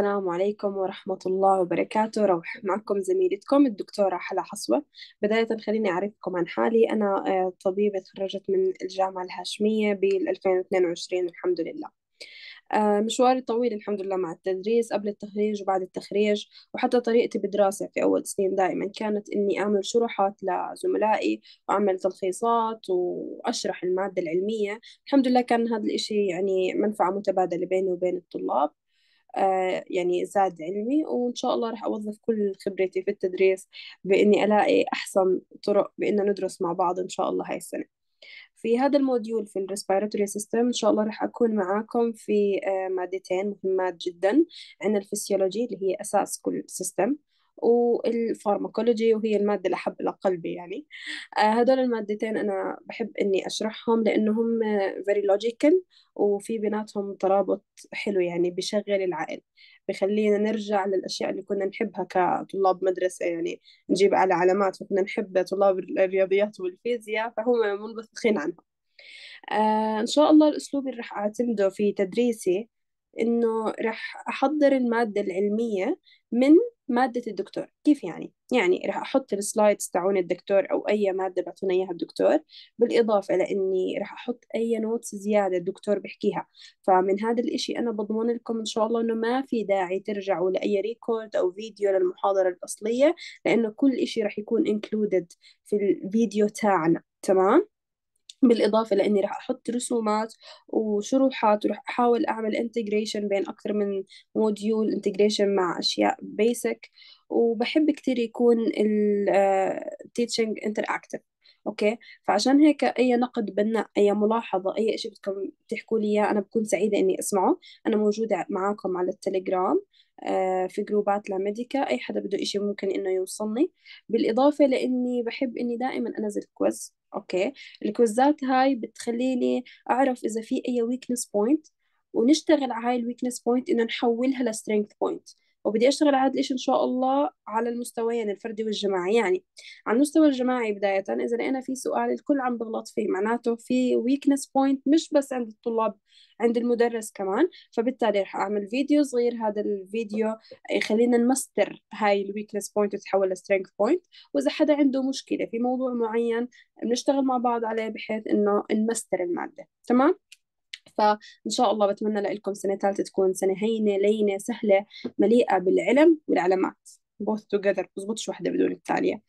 السلام عليكم ورحمة الله وبركاته روح معكم زميلتكم الدكتورة حلا حصوة بداية خليني أعرفكم عن حالي أنا آه، طبيبة تخرجت من الجامعة الهاشمية بال 2022 الحمد لله آه، مشواري طويل الحمد لله مع التدريس قبل التخريج وبعد التخريج وحتى طريقتي بالدراسة في أول سنين دائما كانت إني أعمل شروحات لزملائي وأعمل تلخيصات وأشرح المادة العلمية الحمد لله كان هذا الإشي يعني منفعة متبادلة بيني وبين الطلاب آه، يعني زاد علمي وإن شاء الله رح أوظف كل خبرتي في التدريس بإني ألاقي أحسن طرق بإننا ندرس مع بعض إن شاء الله هاي السنة في هذا الموديول في الريسبيراتوري سيستم إن شاء الله رح أكون معاكم في آه، مادتين مهمات جدا عندنا الفسيولوجي اللي هي أساس كل سيستم والفارماكولوجي وهي المادة الأحب إلى قلبي يعني آه، هدول المادتين أنا بحب إني أشرحهم لأنهم آه، very logical وفي بيناتهم ترابط حلو يعني بشغل العقل بخلينا نرجع للأشياء اللي كنا نحبها كطلاب مدرسة يعني نجيب على علامات وكنا نحب طلاب الرياضيات والفيزياء فهم منبثقين عنها آه إن شاء الله الأسلوب اللي راح أعتمده في تدريسي إنه راح أحضر المادة العلمية من مادة الدكتور كيف يعني؟ يعني راح أحط السلايدز تاعون الدكتور أو أي مادة بعطونا إياها الدكتور بالإضافة لإني راح أحط أي نوتس زيادة الدكتور بحكيها فمن هذا الإشي أنا بضمن لكم إن شاء الله إنه ما في داعي ترجعوا لأي ريكورد أو فيديو للمحاضرة الأصلية لأنه كل إشي راح يكون included في الفيديو تاعنا تمام؟ بالإضافة لأني رح أحط رسومات وشروحات ورح أحاول أعمل انتجريشن بين أكثر من موديول انتجريشن مع أشياء بيسك وبحب كتير يكون التيتشنج انتراكتف آه، اوكي فعشان هيك اي نقد بناء اي ملاحظه اي شيء بدكم تحكوا لي اياه انا بكون سعيده اني اسمعه انا موجوده معاكم على التليجرام آه، في جروبات لاميديكا اي حدا بده إشي ممكن انه يوصلني بالاضافه لاني بحب اني دائما انزل كويز اوكي الكوزات هاي بتخليني اعرف اذا في اي ويكنس بوينت ونشتغل على هاي الويكنس بوينت انه نحولها لسترينث بوينت وبدي اشتغل على هذا الشيء ان شاء الله على المستويين الفردي والجماعي يعني على المستوى الجماعي بدايه اذا لقينا في سؤال الكل عم بغلط فيه معناته في ويكنس بوينت مش بس عند الطلاب عند المدرس كمان فبالتالي رح اعمل فيديو صغير هذا الفيديو يخلينا نمستر هاي الويكنس بوينت وتتحول لسترينج بوينت واذا حدا عنده مشكله في موضوع معين بنشتغل مع بعض عليه بحيث انه نمستر الماده تمام فان شاء الله بتمنى لكم سنه ثالثه تكون سنه هينه لينه سهله مليئه بالعلم والعلامات both together بزبطش وحده بدون الثانيه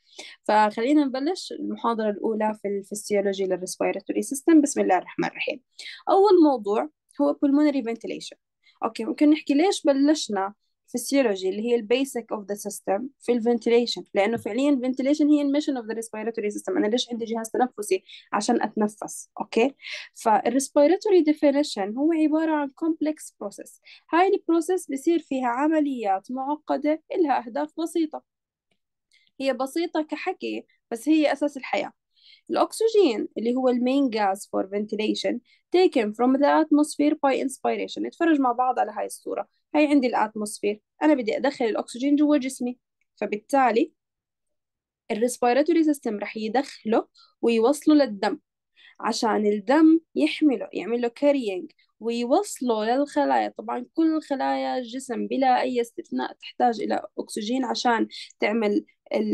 فخلينا نبلش المحاضره الاولى في الفسيولوجي للريسبيرتوري سيستم بسم الله الرحمن الرحيم اول موضوع هو pulmonary ventilation اوكي ممكن نحكي ليش بلشنا physiology اللي هي البيسك اوف ذا سيستم في الفنتيليشن لانه فعليا الفنتيليشن هي الميشن اوف ذا ريسبيراتوري سيستم انا ليش عندي جهاز تنفسي عشان اتنفس اوكي فالريسبيراتوري ديفينيشن هو عباره عن كومبلكس بروسيس هاي البروسيس بصير فيها عمليات معقده إلها اهداف بسيطه هي بسيطه كحكي بس هي اساس الحياه الأكسجين اللي هو المين gas for ventilation taken from the atmosphere by inspiration نتفرج مع بعض على هاي الصورة هاي عندي الأتموسفير أنا بدي أدخل الأكسجين جوا جسمي فبالتالي الريسبيراتوري سيستم رح يدخله ويوصله للدم عشان الدم يحمله يعمل له carrying ويوصلوا للخلايا طبعا كل خلايا الجسم بلا أي استثناء تحتاج إلى أكسجين عشان تعمل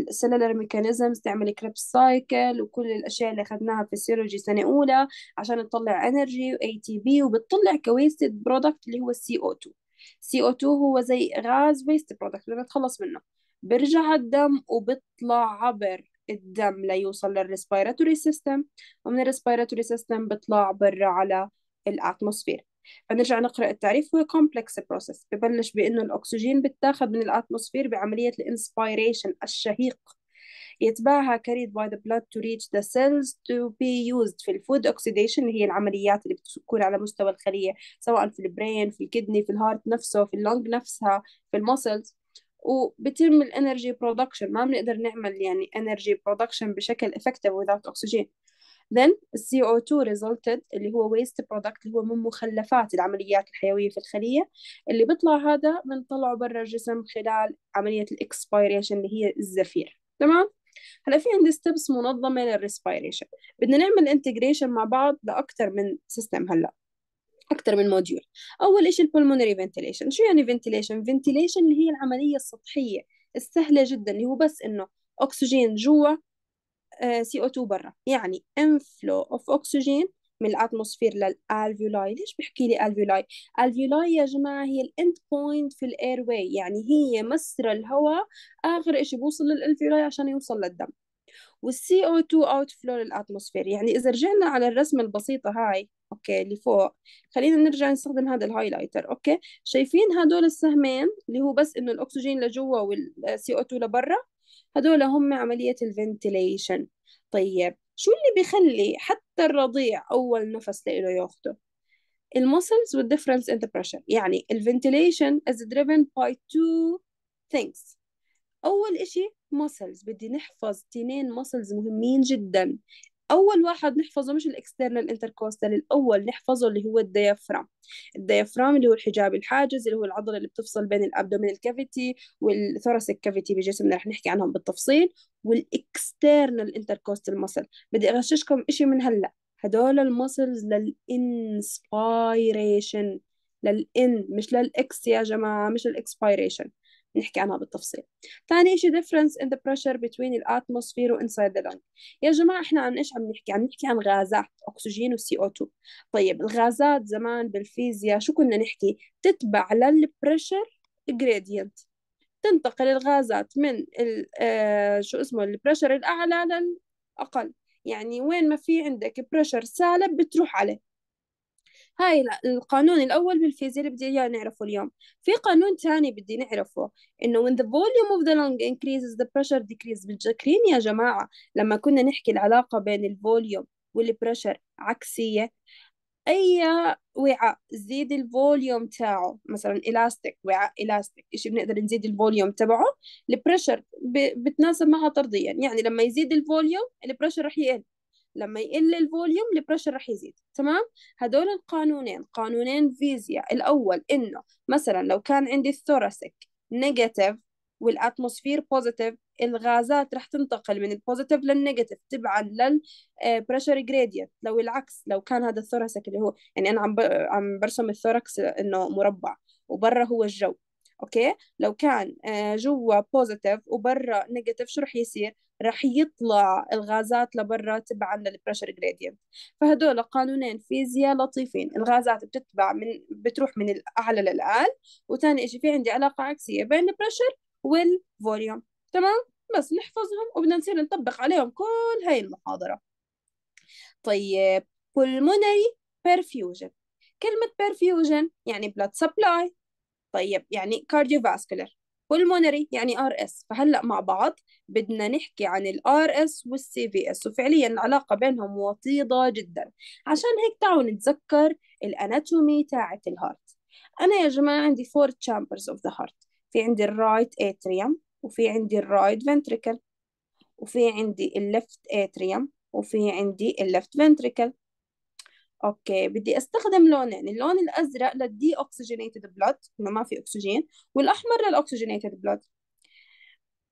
السيلولار ميكانيزمز تعمل كريب سايكل وكل الاشياء اللي اخذناها في السيولوجي سنه اولى عشان تطلع انرجي واي تي بي وبتطلع كويستد برودكت اللي هو السي او 2 سي او 2 هو زي غاز ويست برودكت بدنا نتخلص منه برجع الدم وبطلع عبر الدم ليوصل للريسبيراتوري سيستم ومن الريسبيراتوري سيستم بطلع برا على الاتموسفير فنرجع نقرأ التعريف هو complex process ببلش بأنه الأكسجين بتاخذ من الأتموسفير بعملية الانسبيريشن الشهيق يتبعها carried by the blood to reach the cells to be used في الفود oxidation اللي هي العمليات اللي بتكون على مستوى الخلية سواء في البرين في الكدني في الهارت نفسه في اللونج نفسها في المسلز وبتم الانرجي برودكشن ما بنقدر نعمل يعني انرجي برودكشن بشكل effective without oxygen then CO2 resulted اللي هو waste product اللي هو من مخلفات العمليات الحيوية في الخلية اللي بيطلع هذا بنطلعه برا الجسم خلال عملية الاكسبيريشن اللي هي الزفير تمام هلا في عندي ستيبس منظمة للريسبيريشن بدنا نعمل انتجريشن مع بعض لأكثر من سيستم هلا أكثر من موديول أول شيء البولمونري فنتيليشن شو يعني فنتيليشن فنتيليشن اللي هي العملية السطحية السهلة جدا اللي هو بس إنه أكسجين جوا سي او 2 برا يعني انفلو اوف اوكسجين من الاتموسفير للالفيولاي ليش بحكي لي الفيولاي الفيولاي يا جماعه هي الاند بوينت في الاير واي يعني هي مصر الهواء اخر شيء بوصل للالفيولاي عشان يوصل للدم والسي او 2 اوت فلو للاتموسفير يعني اذا رجعنا على الرسمه البسيطه هاي اوكي اللي فوق خلينا نرجع نستخدم هذا الهايلايتر اوكي شايفين هدول السهمين اللي هو بس انه الاكسجين لجوا والسي او آه، 2 لبرا هذول هم عملية الفنتيليشن طيب شو اللي بيخلي حتى الرضيع أول نفس لإله ياخده ال muscles with difference يعني الفنتيليشن ventilation is driven by two things أول إشي muscles بدي نحفظ تنين muscles مهمين جدا اول واحد نحفظه مش الاكسترنال انتركوستال الاول نحفظه اللي هو الديافرام الديافرام اللي هو الحجاب الحاجز اللي هو العضله اللي بتفصل بين الابدومين الكافيتي والثوراسيك كافيتي بجسمنا رح نحكي عنهم بالتفصيل والاكسترنال انتركوستال مسل بدي اغششكم إشي من هلا هدول المسلز للانسبايريشن للان مش للاكس يا جماعه مش للاكسبايريشن نحكي عنها بالتفصيل ثاني شيء difference in the pressure between the atmosphere و inside the lung يا جماعة احنا عن ايش عم نحكي عم نحكي عن غازات اكسجين و CO2 طيب الغازات زمان بالفيزياء شو كنا نحكي تتبع للبريشر gradient تنتقل الغازات من ال آه، شو اسمه البريشر الاعلى للاقل يعني وين ما في عندك بريشر سالب بتروح عليه هاي القانون الأول بالفيزياء اللي بدي إياه نعرفه اليوم في قانون تاني بدي نعرفه إنه when the volume of the lung increases the pressure decreases متذكرين يا جماعة لما كنا نحكي العلاقة بين الفوليوم والبرشر عكسية أي وعاء زيد الفوليوم تاعه مثلا إلاستيك وعاء إلاستيك إشي بنقدر نزيد الفوليوم تبعه البرشر بتناسب معها طرديا يعني لما يزيد الفوليوم البرشر رح يقل لما يقل الفوليوم البريشر رح يزيد تمام هدول القانونين قانونين فيزياء الاول انه مثلا لو كان عندي الثوراسيك نيجاتيف والاتموسفير بوزيتيف الغازات رح تنتقل من البوزيتيف للنيجاتيف تبعا للبريشر جريدينت آه، لو العكس لو كان هذا الثوراسيك اللي هو يعني انا عم عم برسم الثوركس انه مربع وبرا هو الجو اوكي لو كان آه، جوا بوزيتيف وبرا نيجاتيف شو رح يصير رح يطلع الغازات لبرا تبعا للبريشر جريدينت فهدول قانونين فيزياء لطيفين الغازات بتتبع من بتروح من الاعلى للأقل وثاني شيء في عندي علاقه عكسيه بين البريشر والفوليوم تمام بس نحفظهم وبدنا نصير نطبق عليهم كل هاي المحاضره طيب pulmonary perfusion كلمة perfusion يعني blood supply طيب يعني cardiovascular pulmonary يعني ار اس فهلا مع بعض بدنا نحكي عن الار اس والسي في اس وفعليا العلاقه بينهم وطيده جدا عشان هيك تعالوا نتذكر الاناتومي تاعت الهارت انا يا جماعه عندي فور chambers اوف ذا هارت في عندي الرايت اتريوم وفي عندي الرايت ventricle وفي عندي اللفت اتريوم وفي عندي اللفت ventricle اوكي بدي استخدم لونين يعني اللون الازرق للدي اوكسجينيتد بلود انه ما في اكسجين والاحمر للاوكسجينيتد بلود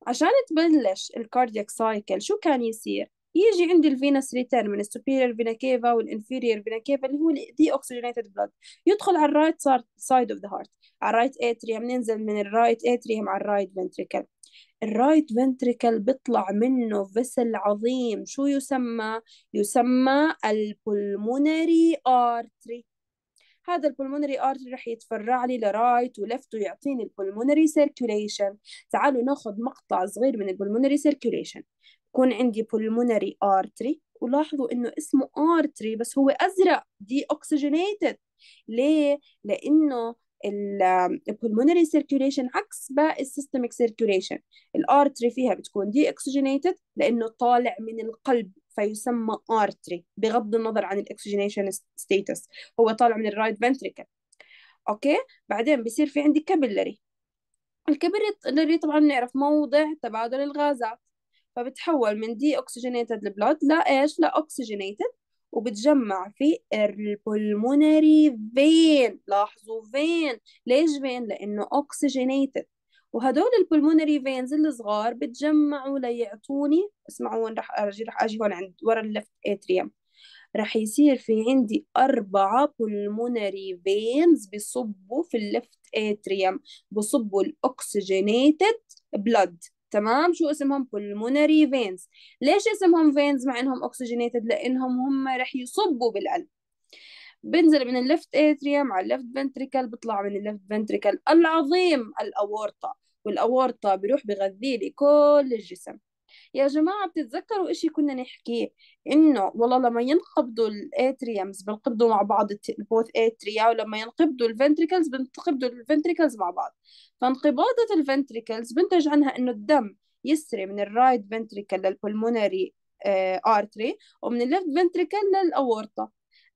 عشان تبلش الكاردياك سايكل شو كان يصير يجي عندي الفينس ريتيرن من السوبيريور فينا كيفا والانفيريور فينا كيفا اللي هو الدي اوكسجينيتد بلود يدخل على الرايت سايد اوف ذا هارت على الرايت اتريوم ننزل من الرايت اتريوم على الرايت فنتريكل الرايت فنتريكل بيطلع منه فيسل عظيم شو يسمى؟ يسمى البلمونري ارتري هذا البلمونري ارتري رح يتفرع لي لرايت ولفت ويعطيني البلمونري سيركيوليشن تعالوا ناخذ مقطع صغير من البلمونري سيركيوليشن يكون عندي بولموناري ارتري ولاحظوا انه اسمه ارتري بس هو ازرق دي اوكسجينيتد ليه؟ لانه البلمونري سيركيوليشن عكس باقي السيستميك سيركيوليشن الارتري فيها بتكون دي اكسجينيتد لانه طالع من القلب فيسمى ارتري بغض النظر عن الاكسجينيشن ستيتس هو طالع من الرايت فنتريكل اوكي بعدين بصير في عندي كابيلري الكابيلري طبعا نعرف موضع تبادل الغازات فبتحول من دي اوكسجينيتد البلود لايش اوكسجينيتد وبتجمع في البولمونري فين لاحظوا فين ليش فين لانه اوكسجينيتد وهدول البلمونري فينز الصغار بتجمعوا ليعطوني اسمعوا رح اجي رح اجي هون عند ورا اللفت اتريوم رح يصير في عندي أربعة pulmonary veins بصبوا في اللفت اتريوم بصبوا الأكسجينيتد بلد تمام شو اسمهم pulmonary veins ليش اسمهم veins مع انهم oxygenated لانهم هم رح يصبوا بالقلب بنزل من اللفت اتريوم على اللفت فنتريكل بطلع من اللفت فنتريكل العظيم الاورطه والاورطه بيروح بغذي لي كل الجسم يا جماعة بتتذكروا إشي كنا نحكيه إنه والله لما ينقبضوا الاتريمز بنقبضوا مع بعض البوث اتريا ولما ينقبضوا الفنتريكلز بنقبضوا الفنتريكلز مع بعض فانقباضة الفنتريكلز بنتج عنها إنه الدم يسري من الرايت فنتريكل للبلمونري ارتري ومن الليفت فنتريكل للأورطة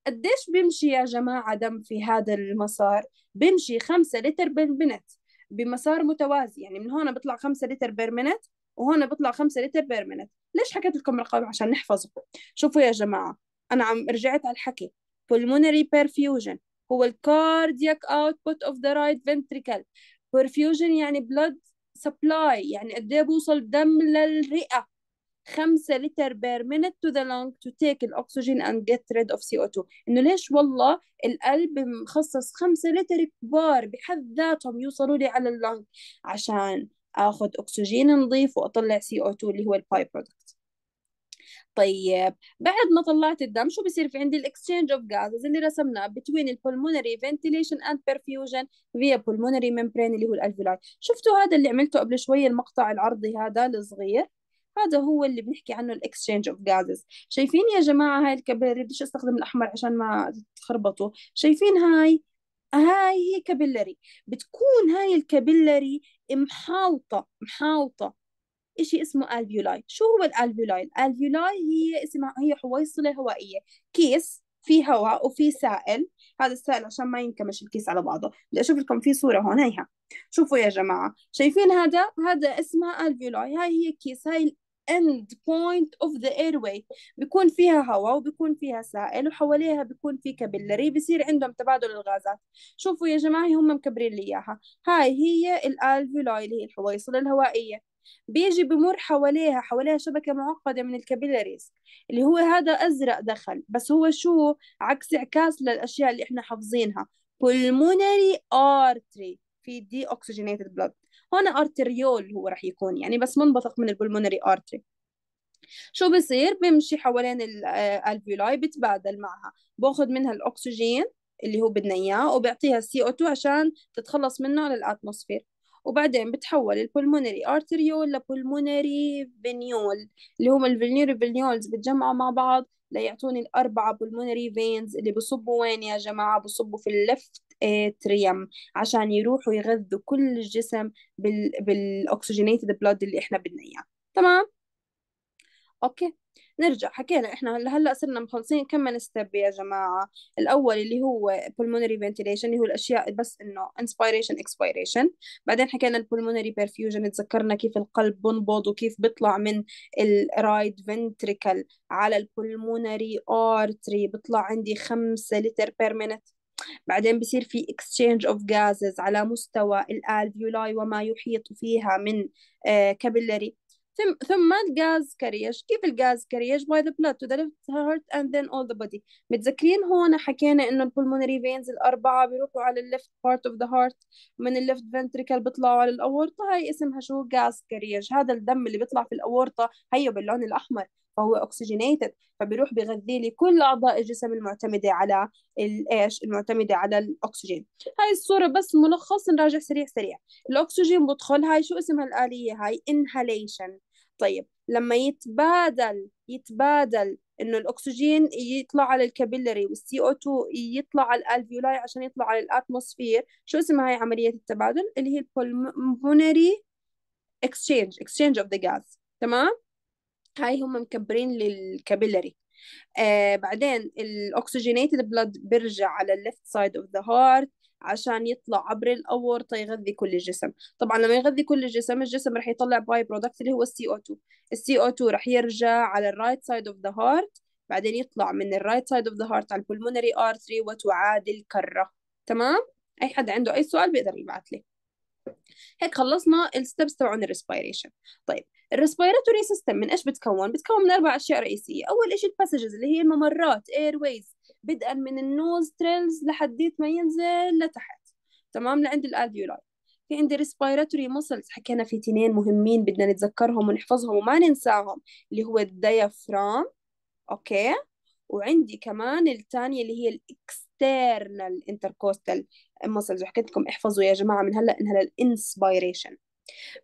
قديش بيمشي يا جماعة دم في هذا المسار؟ بيمشي خمسة لتر بالمنت بمسار متوازي يعني من هون بيطلع خمسة لتر بير منت وهنا بيطلع 5 لتر بير منت ليش حكيت لكم رقم عشان نحفظه شوفوا يا جماعه انا عم رجعت على الحكي pulmonary perfusion هو cardiac output of the right ventricle perfusion يعني blood supply يعني قد إيه بوصل دم للرئه 5 لتر بير منت to the lung to take the oxygen and get rid of co 2 انه ليش والله القلب مخصص 5 لتر كبار بحد ذاتهم يوصلوا لي على اللونج عشان اخذ اكسجين نظيف واطلع سي او 2 اللي هو الباي برودكت طيب بعد ما طلعت الدم شو بصير في عندي الاكسشينج اوف غازز اللي رسمناه بتوين البلمونري فنتيليشن اند برفيوجن فيا بلمونري ممبرين اللي هو الالفيولاي شفتوا هذا اللي عملته قبل شويه المقطع العرضي هذا الصغير هذا هو اللي بنحكي عنه الاكسشينج اوف غازز شايفين يا جماعه هاي الكابيلري بديش استخدم الاحمر عشان ما تتخربطوا شايفين هاي هاي هي كابيلري بتكون هاي الكابيلري محاوطة محاوطة إشي اسمه الفيولاي شو هو الالفيولاي الالفيولاي هي اسمها هي حويصلة هوائية كيس في هواء وفي سائل هذا السائل عشان ما ينكمش الكيس على بعضه بدي اشوف لكم في صوره هون هيها شوفوا يا جماعه شايفين هذا هذا اسمها الفيولاي هاي هي كيس هاي end point of the airway بيكون فيها هواء وبيكون فيها سائل وحواليها بيكون في كابلري بصير عندهم تبادل الغازات شوفوا يا جماعة هم مكبرين لي إياها هاي هي الالفيولاي اللي هي الحويصلة الهوائية بيجي بمر حواليها حواليها شبكة معقدة من الكابيلاريز اللي هو هذا أزرق دخل بس هو شو عكس إعكاس للأشياء اللي إحنا حافظينها pulmonary artery في دي أوكسجينيتد blood هنا ارتريول هو راح يكون يعني بس منبثق من البلمونري ارتري شو بصير بمشي حوالين الالفيولاي آه، بتبادل معها باخذ منها الاكسجين اللي هو بدنا اياه وبيعطيها السي او 2 عشان تتخلص منه للاتموسفير وبعدين بتحول البلمونري ارتريول لبلمونري فينيول اللي هم الفينيري فينيولز بتجمعوا مع بعض ليعطوني الأربعة بلمونري فينز اللي بصبوا وين يا جماعة بصبوا في اللفت تريم عشان يروحوا يغذوا كل الجسم بال بالاكسجينيتد بلود اللي احنا بدنا اياه تمام اوكي نرجع حكينا احنا هلا هلا صرنا مخلصين كم من ستيب يا جماعه الاول اللي هو pulmonary ventilation اللي هو الاشياء بس انه inspiration expiration بعدين حكينا البلمونري perfusion تذكرنا كيف القلب بنبض وكيف بيطلع من الرايد فنتريكل على البلمونري artery بيطلع عندي 5 لتر بير مينت بعدين بصير في exchange of gases على مستوى الالفيولاي وما يحيط فيها من كابيلاري آه، ثم ثم الجاز كاريج كيف الجاز كاريج باي ذا blood to the left heart and then all the body متذكرين هون حكينا انه البلمونري فينز الاربعه بيروحوا على الليفت بارت اوف ذا هارت من الليفت فنتريكل بيطلعوا على الاورطه هاي اسمها شو جاز كاريج هذا الدم اللي بيطلع في الاورطه هيو باللون الاحمر فهو اوكسجينيتد فبيروح بيغذي لي كل اعضاء الجسم المعتمده على الايش المعتمده على الاكسجين هاي الصوره بس ملخص نراجع سريع سريع الاكسجين بدخل هاي شو اسمها الاليه هاي انهاليشن طيب لما يتبادل يتبادل انه الاكسجين يطلع على الكابيلري والسي او 2 يطلع على الالفيولاي عشان يطلع على الاتموسفير شو اسمها هي عمليه التبادل اللي هي البولمونري اكسشينج اكسشينج اوف ذا غاز تمام هاي هم مكبرين للكابيلاري آه بعدين الاكسجينيتد بلاد بيرجع على الليفت سايد اوف ذا هارت عشان يطلع عبر الاورطه يغذي كل الجسم طبعا لما يغذي كل الجسم الجسم رح يطلع باي برودكت اللي هو السي او 2 السي او 2 رح يرجع على الرايت سايد اوف ذا هارت بعدين يطلع من الرايت سايد اوف ذا هارت على البلمونري ارتري وتعادل كره تمام اي حدا عنده اي سؤال بيقدر يبعث لي هيك خلصنا الستبس تبعون الريسبيريشن طيب الريسبيراتوري سيستم من ايش بتكون بتكون من اربع اشياء رئيسيه اول شيء الباسجز اللي هي الممرات اير ويز بدءا من النوز تريلز لحديت ما ينزل لتحت تمام لعند الالفيولاي في عندي ريسبيراتوري مسلز حكينا في تنين مهمين بدنا نتذكرهم ونحفظهم وما ننساهم اللي هو الديافرام اوكي وعندي كمان الثانيه اللي هي الاكس external intercostal muscles وحكيت لكم احفظوا يا جماعه من هلا انها للانسبيريشن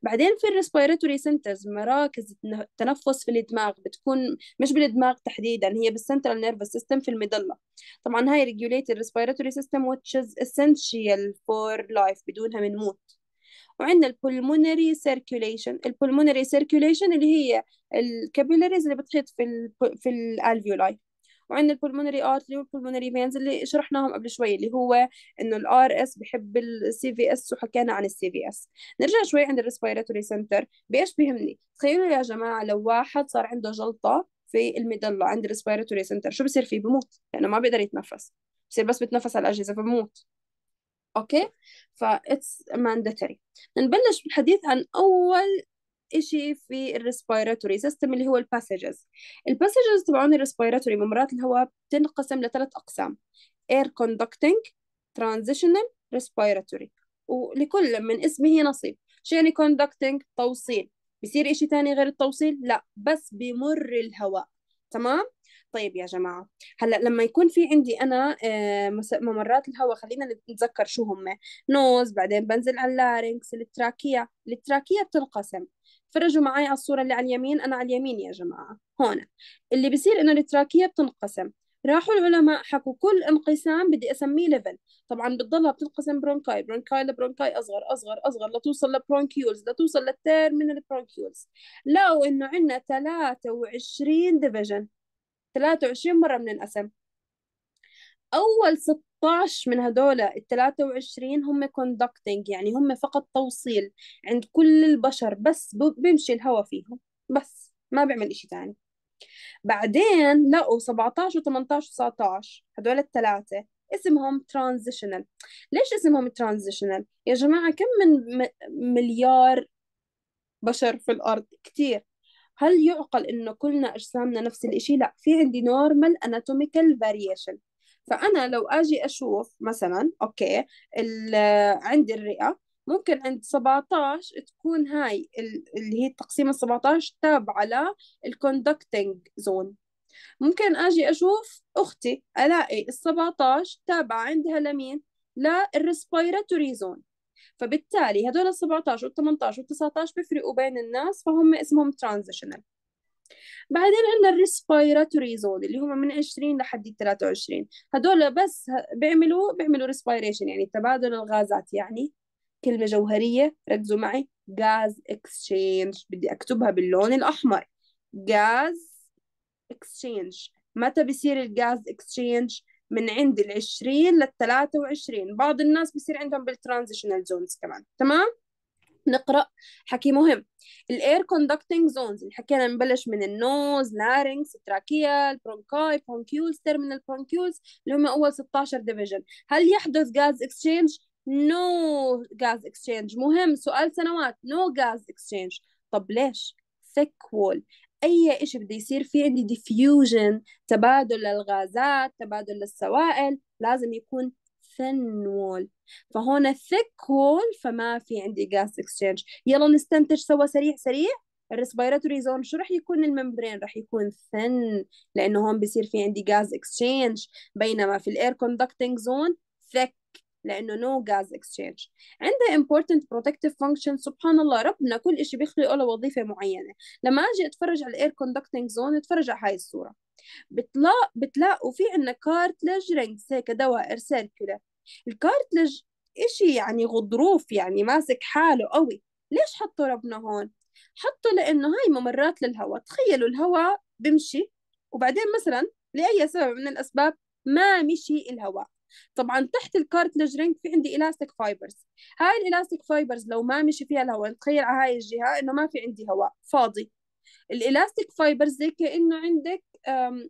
بعدين في الريسبيراتوري سنترز مراكز التنفس في الدماغ بتكون مش بالدماغ تحديدا هي بالسنترال نيرفس سيستم في المدلة طبعا هاي ريجوليت الريسبيراتوري سيستم which is essential for life بدونها بنموت وعندنا البولمونري سيركيوليشن البولمونري سيركيوليشن اللي هي الكابيلاريز اللي بتحيط في الـ في الالفيولاي وعندنا البولمونري ارتري والبولمونري فينز اللي شرحناهم قبل شوي اللي هو انه الار اس بحب السي في اس وحكينا عن السي في اس نرجع شوي عند الريسبيراتوري سنتر بايش بيهمني تخيلوا يا جماعه لو واحد صار عنده جلطه في الميدلا عند الريسبيراتوري سنتر شو بصير فيه بموت لانه ما بيقدر يتنفس بصير بس بتنفس على الاجهزه فبموت اوكي فا اتس مانداتري نبلش بالحديث عن اول إشي في الريسبيراتوري سيستم اللي هو الباسجز الباسجز تبعون الريسبيراتوري ممرات الهواء بتنقسم لثلاث أقسام air conducting transitional respiratory ولكل من اسمه نصيب شو يعني conducting توصيل بصير إشي تاني غير التوصيل لا بس بمر الهواء تمام طيب يا جماعة هلا لما يكون في عندي أنا آه، ممرات الهواء خلينا نتذكر شو هم نوز بعدين بنزل على اللارنكس التراكية التراكية بتنقسم تفرجوا معي على الصورة اللي على اليمين أنا على اليمين يا جماعة هون اللي بصير إنه التراكية بتنقسم راحوا العلماء حكوا كل انقسام بدي اسميه ليفل طبعا بتضلها بتنقسم برونكاي برونكاي لبرونكاي اصغر اصغر اصغر لتوصل لبرونكيولز لتوصل للتيرمينال برونكيولز لو انه عندنا 23 ديفيجن 23 مرة من القسم أول 16 من هدول ال 23 هم conducting يعني هم فقط توصيل عند كل البشر بس بيمشي الهواء فيهم بس ما بيعمل إشي تاني بعدين لقوا 17 و18 و19 هدول الثلاثة اسمهم ترانزيشنال ليش اسمهم ترانزيشنال يا جماعة كم من مليار بشر في الأرض كتير هل يعقل انه كلنا اجسامنا نفس الإشي لا في عندي نورمال اناتوميكال فاريشن فانا لو اجي اشوف مثلا اوكي عندي الرئه ممكن عند 17 تكون هاي اللي هي التقسيمه 17 تابعه الكوندكتنج زون ممكن اجي اشوف اختي الاقي ال 17 تابعه عندها لمين للريسبيراتوري زون فبالتالي هدول ال 17 وال 18 وال 19 بيفرقوا بين الناس فهم اسمهم ترانزيشنال بعدين عندنا الريسبيراتوري زون اللي هم من 20 لحد 23 هدول بس بيعملوا بيعملوا ريسبيريشن يعني تبادل الغازات يعني كلمة جوهرية ركزوا معي غاز اكسشينج بدي اكتبها باللون الاحمر غاز اكسشينج متى بصير الغاز اكسشينج من عند ال 20 لل 23 بعض الناس بيصير عندهم بالترانزيشنال زونز كمان تمام نقرأ حكي مهم الاير كوندكتنج زونز اللي حكينا نبلش من النوز لارynx تراكيا البرونكاي برونكيولز تيرمينال برونكيولز اللي هم أول 16 ديفيجن هل يحدث غاز اكسشينج نو غاز اكسشينج مهم سؤال سنوات نو غاز اكسشينج طب ليش ثيك وول اي شيء بده يصير في عندي ديفيوجن تبادل للغازات تبادل للسوائل لازم يكون ثن وول فهون ثيك وول فما في عندي غاز اكسشينج يلا نستنتج سوا سريع سريع الريسبيراتوري زون شو رح يكون الممبرين رح يكون ثن لانه هون بصير في عندي جاز اكسشينج بينما في الاير كوندكتنج زون ثيك لانه نو غاز اكسشينج عندها امبورتنت بروتكتيف فانكشن سبحان الله ربنا كل شيء بيخلقه له وظيفه معينه لما اجي اتفرج على الاير كوندكتنج زون اتفرج على هاي الصوره بتلا... بتلاقوا في عندنا كارتلج رينجز هيك دوائر سيركلر الكارتلج شيء يعني غضروف يعني ماسك حاله قوي ليش حطوا ربنا هون حطوا لانه هاي ممرات للهواء تخيلوا الهواء بمشي وبعدين مثلا لاي سبب من الاسباب ما مشي الهواء طبعا تحت الكارتلج رينج في عندي الاستيك فايبرز هاي الالاستيك فايبرز لو ما مشي فيها الهواء تخيل على هاي الجهه انه ما في عندي هواء فاضي الالاستيك فايبرز زي كانه عندك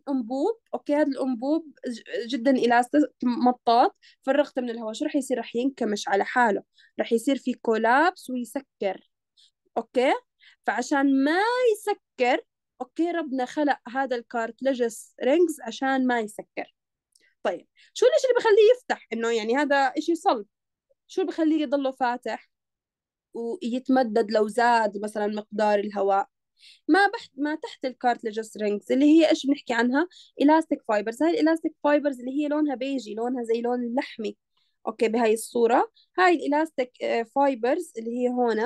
انبوب اوكي هذا الانبوب جدا الاستيك مطاط فرغته من الهواء شو رح يصير رح ينكمش على حاله رح يصير في كولابس ويسكر اوكي فعشان ما يسكر اوكي ربنا خلق هذا الكارتلجس رينجز عشان ما يسكر طيب شو الاشي اللي بخليه يفتح انه يعني هذا اشي صلب شو اللي بخليه يضله فاتح ويتمدد لو زاد مثلا مقدار الهواء ما بحت ما تحت الكارتلج سترينجز اللي هي ايش بنحكي عنها الاستيك فايبرز هاي الاستيك فايبرز اللي هي لونها بيجي لونها زي لون اللحمه اوكي بهاي الصوره هاي الاستيك آه، فايبرز اللي هي هون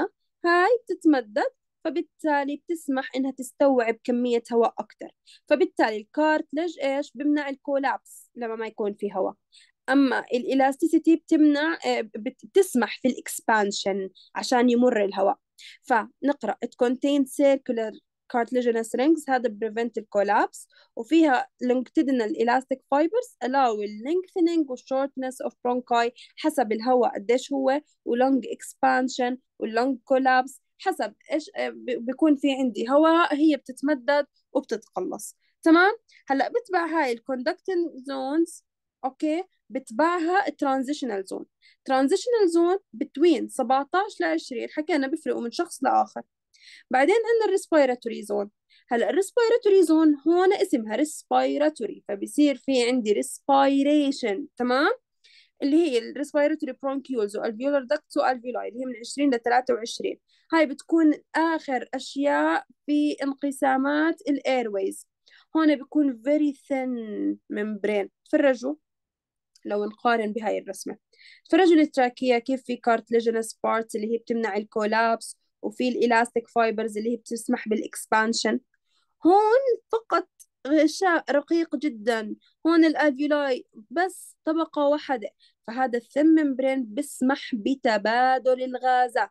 هاي بتتمدد فبالتالي بتسمح انها تستوعب كميه هواء اكثر فبالتالي الكارتلج ايش بمنع الكولابس لما ما يكون في هواء اما الالاستيسيتي بتمنع آه، بتسمح في الاكسبانشن عشان يمر الهواء فنقرا it contains circular cartilaginous rings هذا prevent collapse وفيها longitudinal elastic fibers allow lengthening و shortness of bronchi حسب الهواء قديش هو ولونج expansion واللونج collapse حسب ايش آه، بيكون في عندي هواء هي بتتمدد وبتتقلص تمام هلا بتبع هاي الكوندكتنج زونز اوكي بتبعها الترانزيشنال زون ترانزيشنال زون بتوين 17 ل 20 حكينا بيفرقوا من شخص لاخر بعدين عندنا الريسبيراتوري زون هلا الريسبيراتوري زون هون اسمها ريسبيراتوري فبصير في عندي ريسبيريشن تمام اللي هي الريسبيراتوري برونكيولز والفيولر داكتس والفيولاي اللي هي من 20 ل 23 هاي بتكون اخر اشياء في انقسامات الايرويز هون بيكون very thin membrane تفرجوا لو نقارن بهاي الرسمة تفرجوا التراكية كيف في cartilaginous parts اللي هي بتمنع الكولابس وفي الإلاستيك فايبرز اللي هي بتسمح بالإكسبانشن هون فقط غشاء رقيق جدا هون الأفيولاي بس طبقة واحدة فهذا الثم ممبرين بيسمح بتبادل الغازات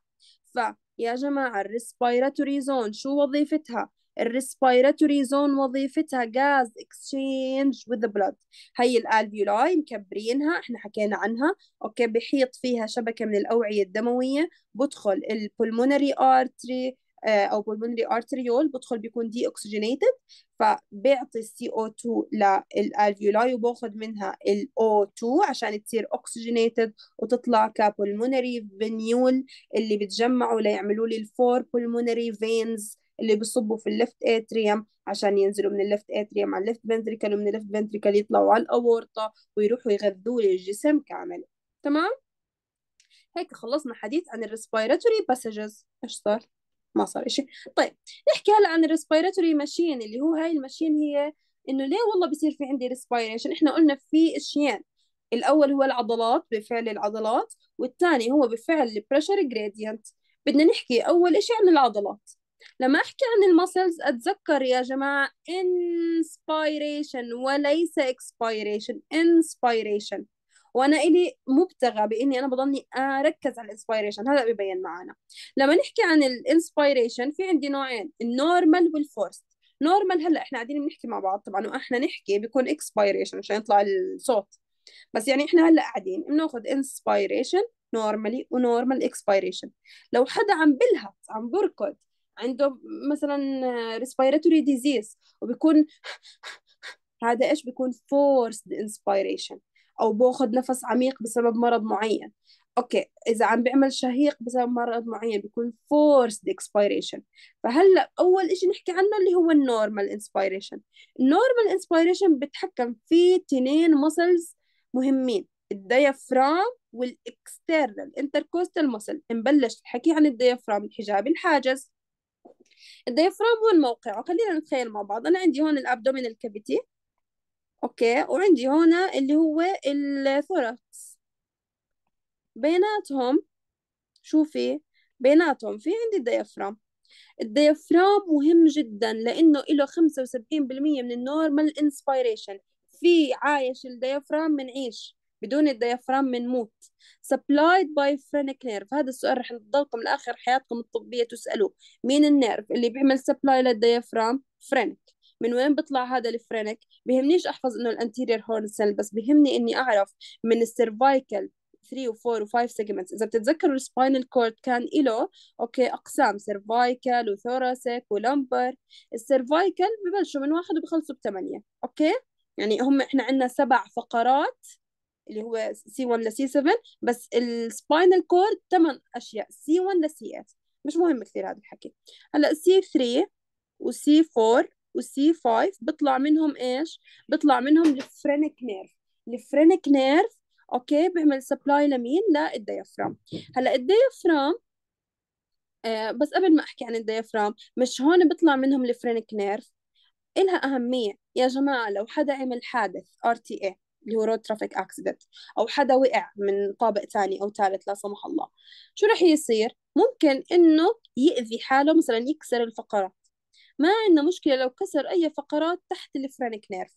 فيا جماعة الريسبيراتوري زون شو وظيفتها؟ الريسبيراتوري زون وظيفتها غاز اكسشينج وذ بلود هي الالفيولاي مكبرينها احنا حكينا عنها اوكي بحيط فيها شبكه من الاوعيه الدمويه بدخل البولمونري ارتري آه، او بولمونري ارتريول بدخل بيكون دي اوكسجينيتد فبيعطي السي او 2 للالفيولاي وباخذ منها الاو 2 عشان تصير اوكسجينيتد وتطلع كبولمونري فينيول اللي بتجمعوا ليعملوا لي الفور بولمونري فينز اللي بيصبوا في اللفت اتريم عشان ينزلوا من اللفت اتريم على اللفت فنتريكل ومن اللفت فنتريكل يطلعوا على الاورطه ويروحوا يغذوا الجسم كامل تمام هيك خلصنا حديث عن الريسبيراتوري باسجز ايش صار ما صار شيء طيب نحكي هلا عن الريسبيراتوري ماشين اللي هو هاي الماشين هي انه ليه والله بصير في عندي ريسبيريشن احنا قلنا في اشيين الاول هو العضلات بفعل العضلات والثاني هو بفعل البريشر جريدينت بدنا نحكي اول شيء عن العضلات لما أحكي عن المسلز أتذكر يا جماعة inspiration وليس expiration inspiration وانا الي مبتغى باني انا بضلني اركز على الانسبيريشن هلا ببين معنا لما نحكي عن الانسبيريشن في عندي نوعين النورمال والفورست نورمال هلا احنا قاعدين بنحكي مع بعض طبعا واحنا نحكي بيكون اكسبيريشن عشان يطلع الصوت بس يعني احنا هلا قاعدين بناخذ انسبيريشن نورمالي ونورمال اكسبيريشن لو حدا عم بلهث عم بركض عنده مثلا respiratory ديزيز وبيكون هذا ايش بيكون forced انسبيريشن او باخذ نفس عميق بسبب مرض معين اوكي اذا عم بيعمل شهيق بسبب مرض معين بيكون forced اكسبيريشن فهلا اول شيء نحكي عنه اللي هو النورمال انسبيريشن النورمال انسبيريشن بتحكم في تنين مسلز مهمين الديافرام والاكسترنال انتركوستال مسل نبلش نحكي عن الديافرام الحجاب الحاجز الديافرام هو موقعه خلينا نتخيل مع بعض انا عندي هون الابدومينال كافيتي اوكي وعندي هون اللي هو الثوركس بيناتهم شوفي بيناتهم في عندي الديافرام الديافرام مهم جدا لانه له 75% من النورمال انسبيريشن في عايش الديافرام بنعيش بدون الديافرام بنموت سبلايد باي فرينك نيرف هذا السؤال رح نضلكم لاخر حياتكم الطبيه تسالوه مين النيرف اللي بيعمل سبلاي للديافرام فرينك من وين بيطلع هذا الفرينك بيهمنيش احفظ انه الانتيرير هورن سيل بس بيهمني اني اعرف من السيرفايكل 3 و4 و5 سيجمنتس اذا بتتذكروا السباينال كورد كان له اوكي اقسام سيرفايكل وثوراسيك ولمبر السيرفايكل ببلشوا من واحد وبخلصوا بثمانيه اوكي يعني هم احنا عندنا سبع فقرات اللي هو سي 1 لسي 7 بس السباينال كورد ثمان اشياء سي 1 لسي 8 مش مهم كثير هذا الحكي هلا سي 3 وسي 4 وسي 5 بيطلع منهم ايش بيطلع منهم الفرينك نيرف الفرينك نيرف اوكي بيعمل سبلاي لمين للديافرام هلا الديافرام آه بس قبل ما احكي عن الديافرام مش هون بيطلع منهم الفرينك نيرف إلها أهمية يا جماعة لو حدا عمل حادث RTA اللي هو رود ترافيك اكسيدنت او حدا وقع من طابق ثاني او ثالث لا سمح الله شو رح يصير ممكن انه يأذي حاله مثلا يكسر الفقرات ما عندنا مشكله لو كسر اي فقرات تحت الفرنك نيرف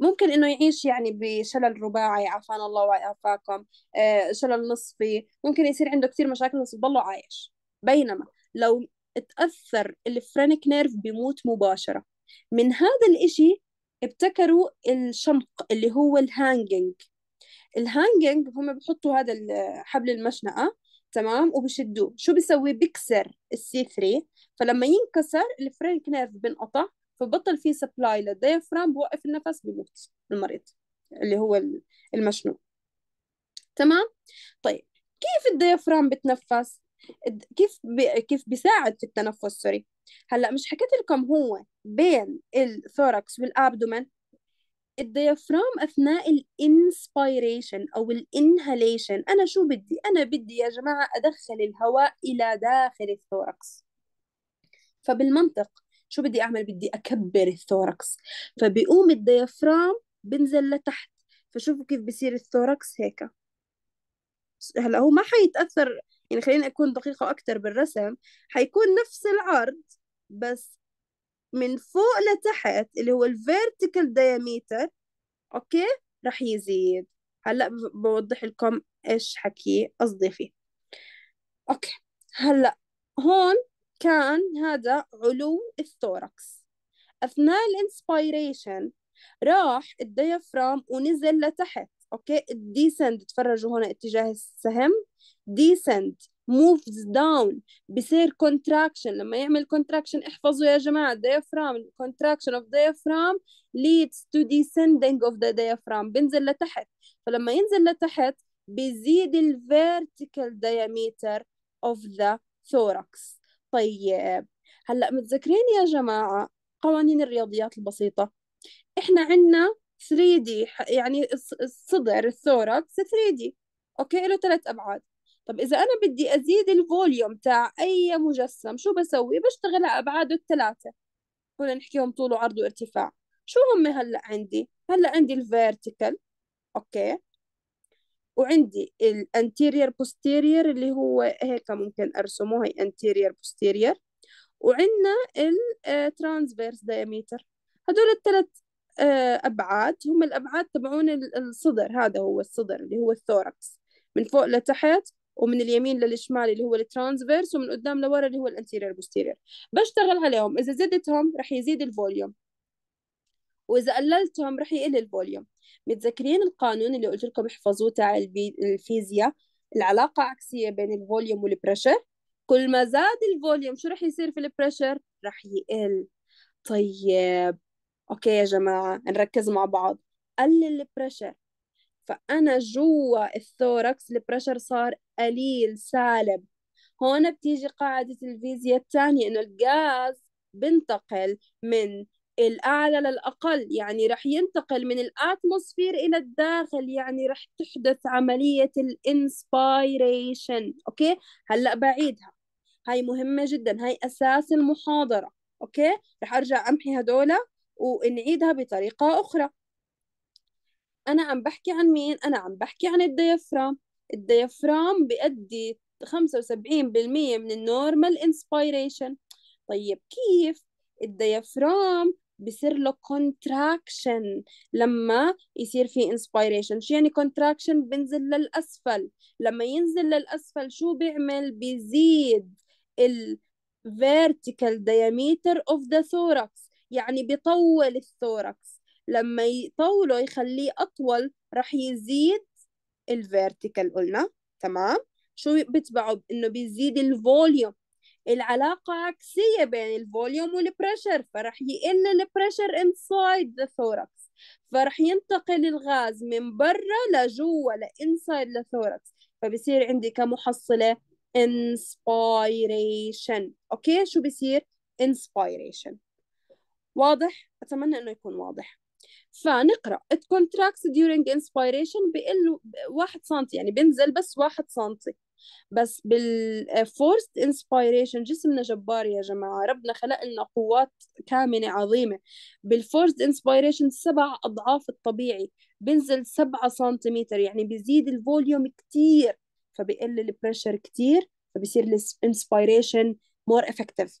ممكن انه يعيش يعني بشلل رباعي عافانا الله وعافاكم آه، شلل نصفي ممكن يصير عنده كثير مشاكل بس بضله عايش بينما لو تأثر الفرنك نيرف بموت مباشرة من هذا الإشي ابتكروا الشمق اللي هو الهانجينج الهانجينج هم بحطوا هذا حبل المشنقة تمام وبشدوه شو بيسوي بكسر السي 3 فلما ينكسر الفرينك نيرف بنقطع فبطل في سبلاي للديافرام بوقف النفس بموت المريض اللي هو المشنوق تمام طيب كيف الديافرام بتنفس كيف بي... كيف بيساعد في التنفس سوري هلا مش حكيت لكم هو بين الثوركس والابدومن الديافرام اثناء الانسبيريشن او الانهاليشن انا شو بدي انا بدي يا جماعه ادخل الهواء الى داخل الثوركس فبالمنطق شو بدي اعمل بدي اكبر الثوركس فبيقوم الديافرام بنزل لتحت فشوفوا كيف بصير الثوركس هيك هلا هو ما حيتاثر يعني خليني اكون دقيقه اكثر بالرسم حيكون نفس العرض بس من فوق لتحت اللي هو الفيرتيكال دياميتر اوكي رح يزيد هلا بوضح لكم ايش حكي قصدي فيه اوكي هلا هون كان هذا علو الثوركس اثناء الانسبيريشن راح الديافرام ونزل لتحت اوكي الديسند تفرجوا هون اتجاه السهم ديسند moves down بصير contraction لما يعمل contraction احفظوا يا جماعة diaphragm contraction of diaphragm leads to descending of the diaphragm بنزل لتحت فلما ينزل لتحت بيزيد ال vertical diameter of the thorax طيب هلا متذكرين يا جماعة قوانين الرياضيات البسيطة احنا عنا 3D يعني الصدر الثوركس 3D اوكي له ثلاث ابعاد طب إذا أنا بدي أزيد الفوليوم تاع أي مجسم شو بسوي؟ بشتغل على أبعاده الثلاثة كنا نحكيهم طول وعرض وارتفاع شو هم هلأ عندي؟ هلأ عندي الفيرتيكال أوكي وعندي الانتيرير بوستيرير اللي هو هيك ممكن أرسمه هي انتيرير بوستيرير وعندنا الترانسفيرس آه، دايميتر هدول الثلاث آه، أبعاد هم الأبعاد تبعون الصدر هذا هو الصدر اللي هو الثوركس من فوق لتحت ومن اليمين للشمال اللي هو الترانسفيرس ومن قدام لورا اللي هو الانتيرير بوستيرير بشتغل عليهم اذا زدتهم رح يزيد الفوليوم واذا قللتهم رح يقل الفوليوم متذكرين القانون اللي قلت لكم احفظوه تاع الفيزياء العلاقه عكسيه بين الفوليوم والبريشر كل ما زاد الفوليوم شو رح يصير في البريشر رح يقل طيب اوكي يا جماعه نركز مع بعض قلل البريشر فانا جوا الثوركس البريشر صار قليل سالب هون بتيجي قاعدة الفيزياء الثانية إنه الغاز بنتقل من الأعلى للأقل يعني رح ينتقل من الأتموسفير إلى الداخل يعني رح تحدث عملية الانسبايريشن أوكي هلأ بعيدها هاي مهمة جدا هاي أساس المحاضرة أوكي رح أرجع أمحي هدول ونعيدها بطريقة أخرى انا عم بحكي عن مين انا عم بحكي عن الديافرام الديافرام بيأدي 75% من النورمال انسبيريشن طيب كيف الديافرام بصير له كونتراكشن لما يصير في انسبيريشن شو يعني كونتراكشن بنزل للاسفل لما ينزل للاسفل شو بيعمل بيزيد ال vertical diameter of the thorax يعني بيطول الثوركس لما يطوله يخليه أطول رح يزيد الفيرتيكال قلنا تمام شو بتبعه إنه بيزيد الفوليوم العلاقة عكسية بين الفوليوم والبريشر فرح يقل البريشر انسايد ذا ثوركس فرح ينتقل الغاز من برا لجوا لانسايد لثوركس فبصير عندي كمحصلة inspiration اوكي شو بصير inspiration واضح اتمنى انه يكون واضح فنقرا it contracts during inspiration بقل واحد سنتي يعني بنزل بس واحد سنتي بس بالفورست انسبيريشن جسمنا جبار يا جماعة ربنا خلق لنا قوات كامنة عظيمة بالفورست انسبيريشن سبع أضعاف الطبيعي بنزل سبعة سنتيمتر يعني بيزيد الفوليوم كتير فبقل البريشر كتير فبصير الانسبيريشن مور افكتيف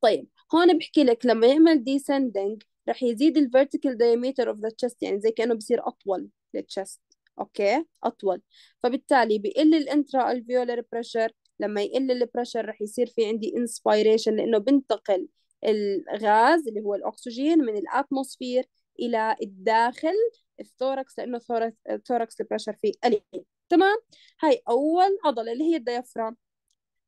طيب هون بحكي لك لما يعمل ديسندنج رح يزيد vertical diameter of the chest يعني زي كأنه بصير أطول للchest أوكي أطول فبالتالي بقل الانترا alveolar pressure لما يقل البريشر رح يصير في عندي inspiration لأنه بنتقل الغاز اللي هو الأكسجين من الأتموسفير إلى الداخل الثوركس لأنه الثوركس البريشر فيه قليل تمام هاي أول عضلة اللي هي الديافرام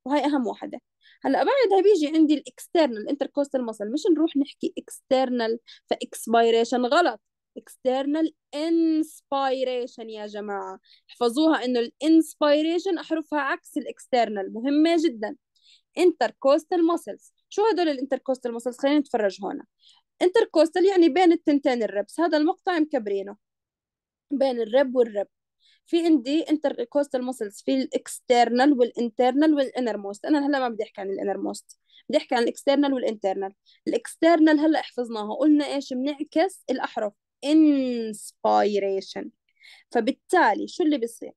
وهي أهم واحدة هلا بعدها بيجي عندي الاكسترنال انتركوستال ماسل مش نروح نحكي اكسترنال فاكسبيريشن غلط external inspiration يا جماعة احفظوها انه الانسبيريشن احرفها عكس الاكسترنال مهمة جدا intercostal muscles شو هدول الانتركوستال muscles خلينا نتفرج هون intercostal يعني بين التنتين الربس هذا المقطع مكبرينه بين الرب والرب في عندي انتر كوستال مسلز في الاكسترنال والانترنال والانر موست انا هلا ما بدي احكي عن الانر موست بدي احكي عن الاكسترنال والانترنال الاكسترنال هلا حفظناها قلنا ايش بنعكس الاحرف انسبايريشن فبالتالي شو اللي بيصير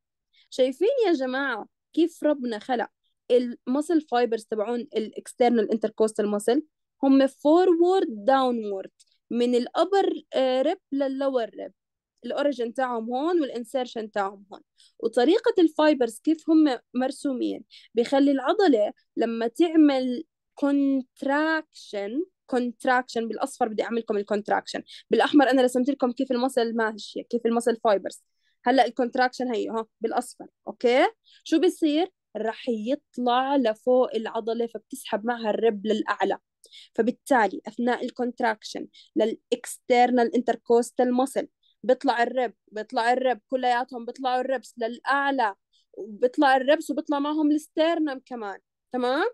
شايفين يا جماعه كيف ربنا خلق المسل فايبرز تبعون الاكسترنال انتركوستال مسل هم فورورد داونورد من الابر ريب للور ريب الاوريجن تاعهم هون والانسيرشن تاعهم هون وطريقة الفايبرز كيف هم مرسومين بخلي العضلة لما تعمل كونتراكشن كونتراكشن بالاصفر بدي اعمل لكم الكونتراكشن بالاحمر انا رسمت لكم كيف المصل ماشي كيف المصل فايبرز هلا الكونتراكشن هي ها بالاصفر اوكي شو بصير رح يطلع لفوق العضله فبتسحب معها الرب للاعلى فبالتالي اثناء الكونتراكشن للاكسترنال انتركوستال مصل بيطلع الرب بيطلع الرب كلياتهم بيطلعوا الربس للاعلى وبيطلع الربس وبيطلع معهم الستيرنم كمان تمام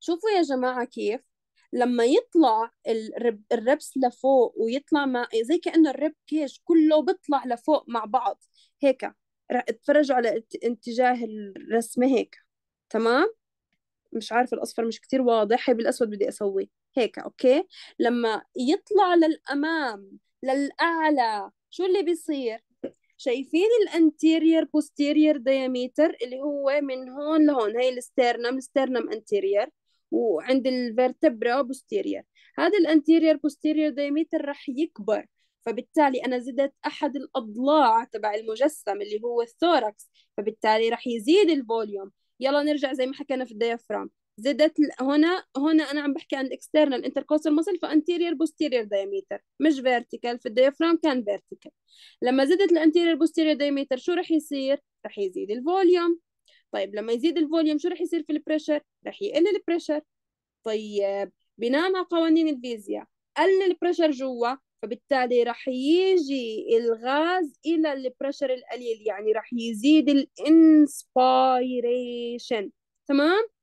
شوفوا يا جماعه كيف لما يطلع الرب الربس لفوق ويطلع مع زي كانه الرب كيش كله بيطلع لفوق مع بعض هيك اتفرجوا على اتجاه الرسمه هيك تمام مش عارفه الاصفر مش كتير واضح هي بالاسود بدي اسوي هيك اوكي لما يطلع للامام للأعلى شو اللي بيصير شايفين الانتيرير بوستيرير دايمتر اللي هو من هون لهون هي الستيرنم ستيرنم انتيرير وعند الفرتبرا بوستيرير هذا الانتيرير بوستيرير دايمتر رح يكبر فبالتالي انا زدت احد الاضلاع تبع المجسم اللي هو الثوركس فبالتالي رح يزيد الفوليوم يلا نرجع زي ما حكينا في الديافرام زدت هنا هنا انا عم بحكي عن الاكسترنال انتركوستال مسل فانتيرير بوستيرير دايميتر مش فيرتيكال في الديافرام كان فيرتيكال لما زدت الانتيرير بوستيرير دايميتر شو رح يصير رح يزيد الفوليوم طيب لما يزيد الفوليوم شو رح يصير في البريشر رح يقل البريشر طيب بناء على قوانين الفيزياء قل البريشر جوا فبالتالي رح يجي الغاز الى البريشر القليل يعني رح يزيد الانسبايريشن تمام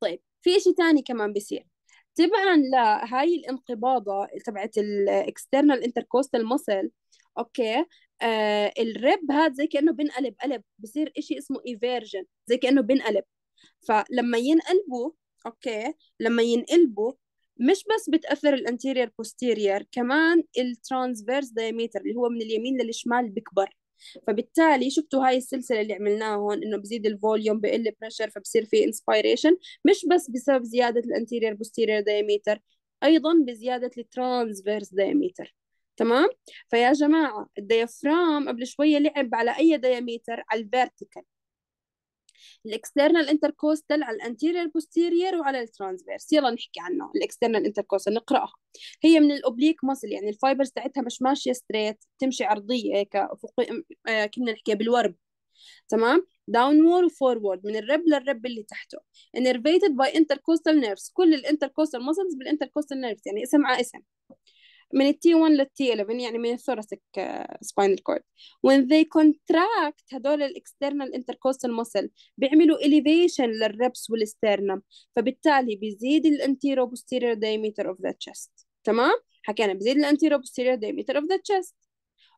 طيب في إشي تاني كمان بيصير تبعا لهاي الانقباضة تبعت الاكسترنال انتركوستال مسل اوكي آه، الرب هذا زي كانه بنقلب قلب بصير إشي اسمه ايفيرجن زي كانه بنقلب فلما ينقلبوا اوكي لما ينقلبوا مش بس بتاثر الانتيرير بوستيرير كمان الترانسفيرس دايمتر اللي هو من اليمين للشمال بكبر فبالتالي شفتوا هاي السلسله اللي عملناها هون انه بزيد الفوليوم بقل بريشر فبصير في انسبيريشن مش بس بسبب زياده الانتيرير بوستيرير دايميتر ايضا بزياده الترانسفيرس دايميتر تمام فيا جماعه الديافرام قبل شويه لعب على اي دايميتر على الفيرتيكال الاكسترنال انتركوستال على الانتيرير بوستيرير وعلى الترانسفيرس يلا نحكي عنه الاكسترنال انتركوستال نقراها هي من الاوبليك مسل يعني الفايبرز تاعتها مش ماشيه ستريت تمشي عرضيه هيك افقي آه، كنا نحكي بالورب تمام داونورد وفورورد من الرب للرب اللي تحته innervated باي انتركوستال نيرفز كل الانتركوستال muscles بالانتركوستال نيرفز يعني اسم على اسم من التي 1 للتي 11 يعني من الثوراسك سباينال كورد when they contract هدول الاكسترنال intercostal موسل بيعملوا elevation للربس والاسترنم فبالتالي بيزيد الانتيرو posterior diameter of the chest تمام حكينا بيزيد الانتيرو posterior diameter of the chest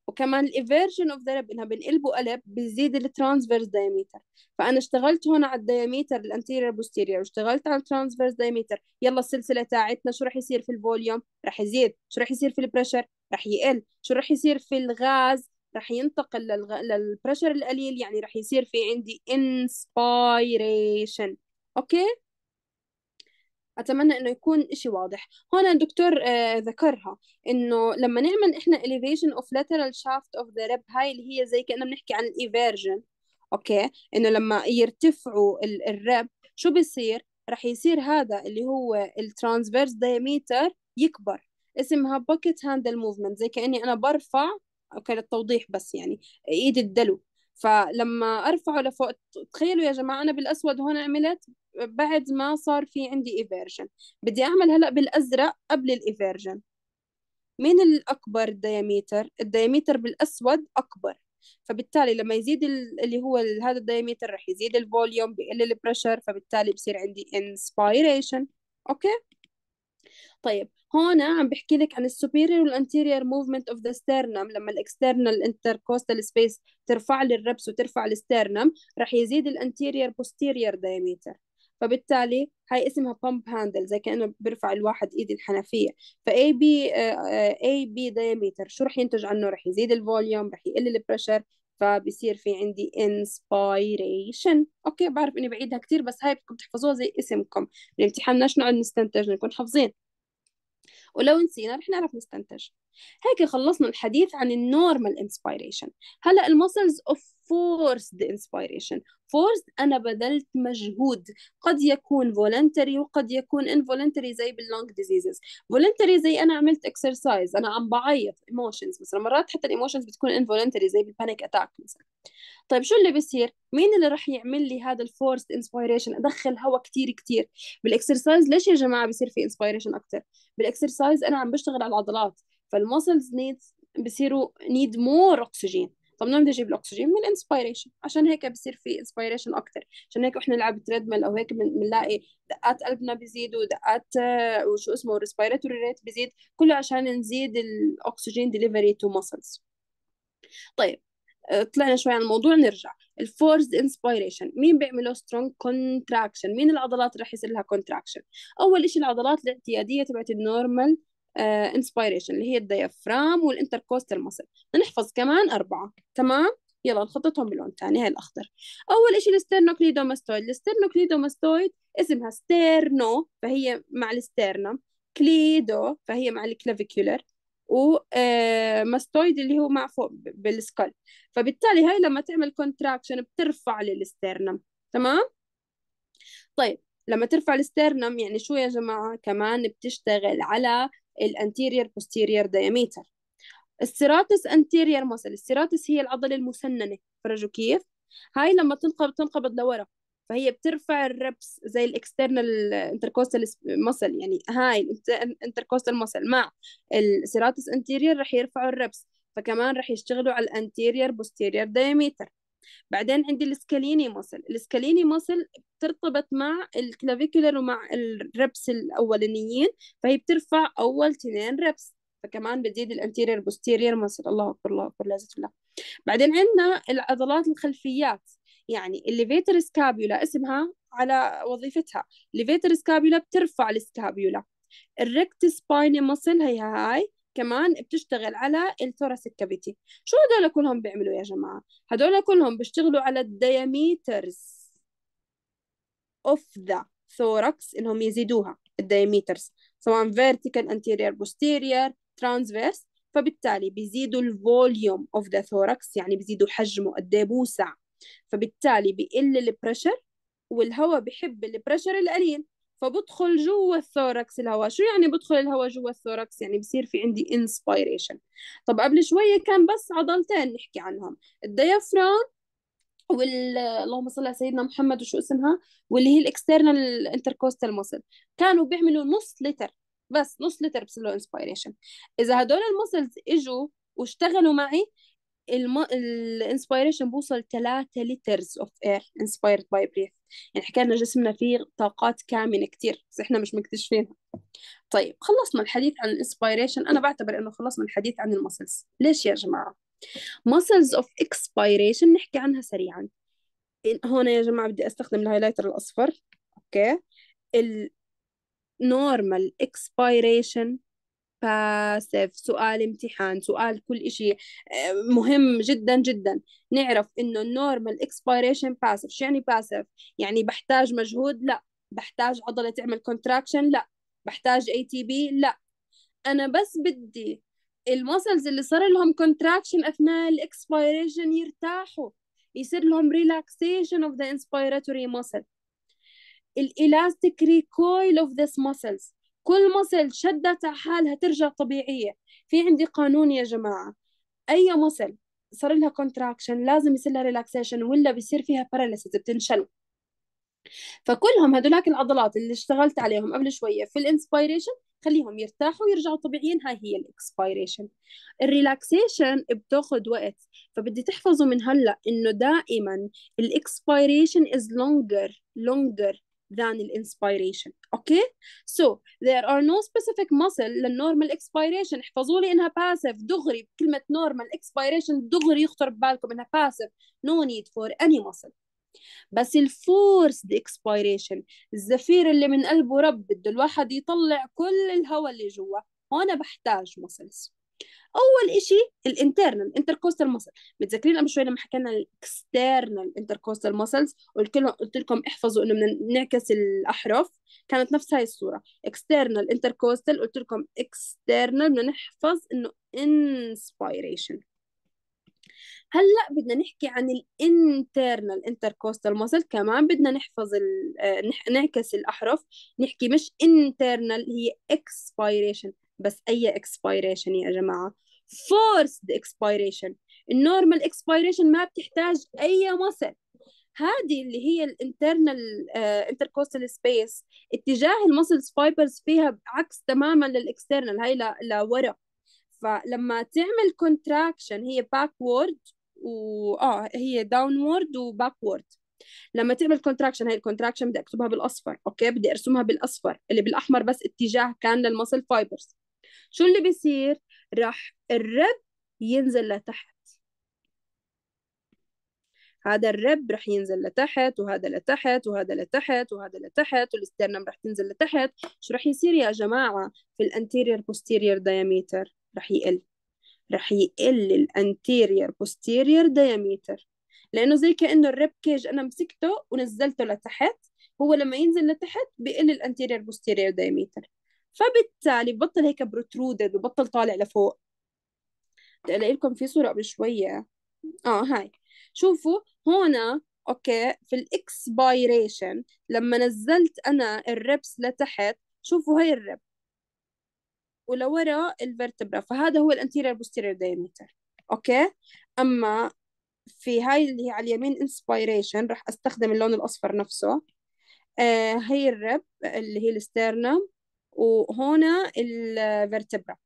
وكمان الإيفيرجن اوف ذا رب انها بنقلبه قلب بيزيد الترانسفيرس دايميتر فانا اشتغلت هون على الدايميتر الانتيرير بوستيرير واشتغلت على الترانسفيرس دايميتر يلا السلسله تاعتنا شو رح يصير في الفوليوم رح يزيد شو رح يصير في البريشر رح يقل شو رح يصير في الغاز رح ينتقل للغ... للبريشر القليل يعني رح يصير في عندي انسبايريشن اوكي أتمنى إنه يكون إشي واضح هون الدكتور آه، ذكرها إنه لما نعمل إحنا elevation of lateral shaft of the rib هاي اللي هي زي كأنه بنحكي عن الإيفيرجن أوكي إنه لما يرتفعوا الرب شو بيصير رح يصير هذا اللي هو الترانسفيرس دايميتر يكبر اسمها باكيت هاندل موفمنت زي كأني أنا برفع أوكي للتوضيح بس يعني إيد الدلو فلما ارفعه لفوق تخيلوا يا جماعه انا بالاسود هون عملت بعد ما صار في عندي ايفيرجن بدي اعمل هلا بالازرق قبل الايفيرجن مين الاكبر الدياميتر الدياميتر بالاسود اكبر فبالتالي لما يزيد اللي هو هذا الدياميتر رح يزيد الفوليوم بقل البريشر فبالتالي بصير عندي انسبيريشن اوكي طيب هون عم بحكي لك عن السوبيريور والانتيريور موفمنت اوف ذا ستيرنم لما الاكسترنال انتركوستال سبيس ترفع لي الربس وترفع الستيرنم رح يزيد الانتيريور بوستيريور دايمتر فبالتالي هاي اسمها بامب هاندل زي كانه بيرفع الواحد ايد الحنفيه فاي بي اي بي دايمتر شو رح ينتج عنه رح يزيد الفوليوم رح يقل البريشر فبصير في عندي inspiration اوكي بعرف اني بعيدها كثير بس هاي بدكم تحفظوها زي اسمكم الامتحان ناش نقعد نستنتج نكون حافظين ولو نسينا رح نعرف نستنتج هيك خلصنا الحديث عن النورمال انسبيريشن هلا المسلز اوف forced inspiration forced أنا بذلت مجهود قد يكون voluntary وقد يكون involuntary زي باللونج diseases voluntary زي أنا عملت exercise أنا عم بعيط emotions مثلا مرات حتى الإيموشنز بتكون involuntary زي بالبانيك أتاك مثلا طيب شو اللي بيصير مين اللي راح يعمل لي هذا الفورست انسبيريشن ادخل هواء كتير كتير بالاكسرسايز ليش يا جماعه بصير في انسبيريشن اكثر بالاكسرسايز انا عم بشتغل على العضلات فالمسلز نيدز بصيروا نيد مور اكسجين طب بدي نجيب الاكسجين من الانسبيريشن عشان هيك بصير في انسبيريشن اكثر عشان هيك احنا نلعب تريدميل او هيك بنلاقي دقات قلبنا بيزيد ودقات آه، وشو اسمه ريسبيراتوري ريت بيزيد كله عشان نزيد الاكسجين ديليفري تو مسلز طيب آه، طلعنا شوي عن الموضوع نرجع الفورس انسبيريشن مين بيعملوا سترونج كونتراكشن مين العضلات اللي رح يصير لها كونتراكشن اول شيء العضلات الاعتياديه تبعت النورمال انسبيريشن آه، اللي هي الديافرام والانتركوستال مسل نحفظ كمان أربعة تمام يلا نخططهم باللون الثاني هاي الأخضر أول شيء الستيرنوكليدوماستويد الستيرنوكليدوماستويد اسمها ستيرنو فهي مع الستيرنم كليدو فهي مع الكلافيكولر وماستويد آه، اللي هو مع فوق بالسكال فبالتالي هاي لما تعمل كونتراكشن بترفع للستيرنم تمام طيب لما ترفع الاسترنم يعني شو يا جماعة كمان بتشتغل على الانتيرير posterior diameter السيراتس انتيرير مسل السيراتس هي العضلة المسننة فرجوا كيف هاي لما تنقبض تنقبض لورا فهي بترفع الربس زي الاكسترنال انتركوستال مسل يعني هاي الانتركوستال مسل مع السيراتس انتيرير رح يرفعوا الربس فكمان رح يشتغلوا على الانتيرير بوستيرير diameter. بعدين عندي السكاليني موسل السكاليني موسل بترتبط مع الكلافيكولر ومع الربس الاولانيين فهي بترفع اول تنين ربس فكمان بتزيد الانتيرير بوستيرير موسل الله اكبر الله اكبر لازم الله بعدين عندنا العضلات الخلفيات يعني الليفيتر سكابيولا اسمها على وظيفتها الليفيتر سكابيولا بترفع السكابيولا الريكت سبايني مصل هي هاي كمان بتشتغل على الثورس كافيتي شو هدول كلهم بيعملوا يا جماعة هدول كلهم بيشتغلوا على الدياميترز اوف ذا thorax انهم يزيدوها الدياميترز سواء vertical anterior posterior transverse فبالتالي بيزيدوا الفوليوم اوف ذا ثوركس يعني بيزيدوا حجمه قد إيه بوسع فبالتالي بقل البريشر والهواء بحب البريشر القليل فبدخل جوا الثوركس الهواء شو يعني بدخل الهواء جوا الثوركس يعني بصير في عندي انسبيريشن طب قبل شويه كان بس عضلتين نحكي عنهم الديافرام وال اللهم صل على سيدنا محمد وشو اسمها واللي هي الاكسترنال انتركوستال موسل كانوا بيعملوا نص لتر بس نص لتر بصير له انسبيريشن اذا هدول الموسلز اجوا واشتغلوا معي الم... الانسبيريشن بوصل 3 لترز اوف اير انسبيرد باي بريث يعني حكينا جسمنا فيه طاقات كامنه كتير بس احنا مش مكتشفينها طيب خلصنا الحديث عن الانسبيريشن انا بعتبر انه خلصنا الحديث عن المسلز ليش يا جماعه مسلز اوف اكسبيريشن نحكي عنها سريعا هون يا جماعة بدي أستخدم الهايلايتر الأصفر أوكي ال normal expiration باسف سؤال امتحان سؤال كل إشي آه، مهم جدا جدا نعرف إنه النورمال اكسبيريشن باسف شو يعني باسف يعني بحتاج مجهود لا بحتاج عضلة تعمل كونتراكشن لا بحتاج اي تي بي لا أنا بس بدي المسلز اللي صار لهم كونتراكشن أثناء الاكسبيريشن يرتاحوا يصير لهم ريلاكسيشن اوف ذا انسبيراتوري موسل الالاستيك ريكويل اوف ذس موسلز كل مصل شدت على حالها ترجع طبيعية في عندي قانون يا جماعة أي مصل صار لها كونتراكشن لازم يصير لها ريلاكسيشن ولا بيصير فيها باراليسيس بتنشل فكلهم هذولاك العضلات اللي اشتغلت عليهم قبل شوية في الانسبيريشن خليهم يرتاحوا ويرجعوا طبيعيين هاي هي الاكسبيريشن الريلاكسيشن بتاخد وقت فبدي تحفظوا من هلا انه دائما الاكسبيريشن از لونجر لونجر than الانسبيريشن اوكي so there are no specific muscle للنورمال اكسبيريشن احفظوا لي انها باسف دغري كلمة نورمال اكسبيريشن دغري يخطر ببالكم انها باسف no need for any muscle بس forced اكسبيريشن الزفير اللي من قلبه رب بده الواحد يطلع كل الهواء اللي جوا هون بحتاج muscles اول شيء الانترنال انتركوستال مسل متذكرين قبل شوي لما حكينا الاكسترنال انتركوستال مسلز قلت لهم قلت لكم احفظوا انه بنعكس الاحرف كانت نفس هاي الصوره اكسترنال انتركوستال قلت لكم اكسترنال بدنا نحفظ انه انسبيريشن هلا بدنا نحكي عن الانترنال انتركوستال ماسل كمان بدنا نحفظ ال... آه، نعكس الاحرف نحكي مش انترنال هي اكسبيريشن بس أي اكسبيريشن يا جماعة فورسد اكسبيريشن النورمال اكسبيريشن ما بتحتاج أي مصل هذه اللي هي الانترنال انتركوستال سبيس اتجاه المصل فايبرز فيها عكس تماما للاكسترنال هاي لورا فلما تعمل كونتراكشن هي باكورد و اه هي داونورد وباكورد لما تعمل كونتراكشن هاي الكونتراكشن بدي اكتبها بالاصفر اوكي بدي ارسمها بالاصفر اللي بالاحمر بس اتجاه كان للمصل فايبرز شو اللي بيصير راح الرب ينزل لتحت هذا الرب رح ينزل لتحت وهذا لتحت وهذا لتحت وهذا لتحت والاسترنم رح تنزل لتحت شو راح يصير يا جماعة في الانتيرير بوستيرير دايميتر رح يقل رح يقل الانتيرير بوستيرير دايميتر لأنه زي كأنه الرب كيج أنا مسكته ونزلته لتحت هو لما ينزل لتحت بقل الانتيرير بوستيرير دايميتر فبالتالي ببطل هيك بروترودد وبطل طالع لفوق بدي تلاقي لكم في صورة قبل شوية اه هاي شوفوا هون اوكي في الاكسبايريشن لما نزلت انا الربس لتحت شوفوا هاي الرب ولورا الفرتبرا فهذا هو الانتيرير بوستيرير دايمتر اوكي اما في هاي اللي هي على اليمين انسبايريشن راح استخدم اللون الاصفر نفسه آه هي الرب اللي هي الستيرنم وهنا الفرتبرا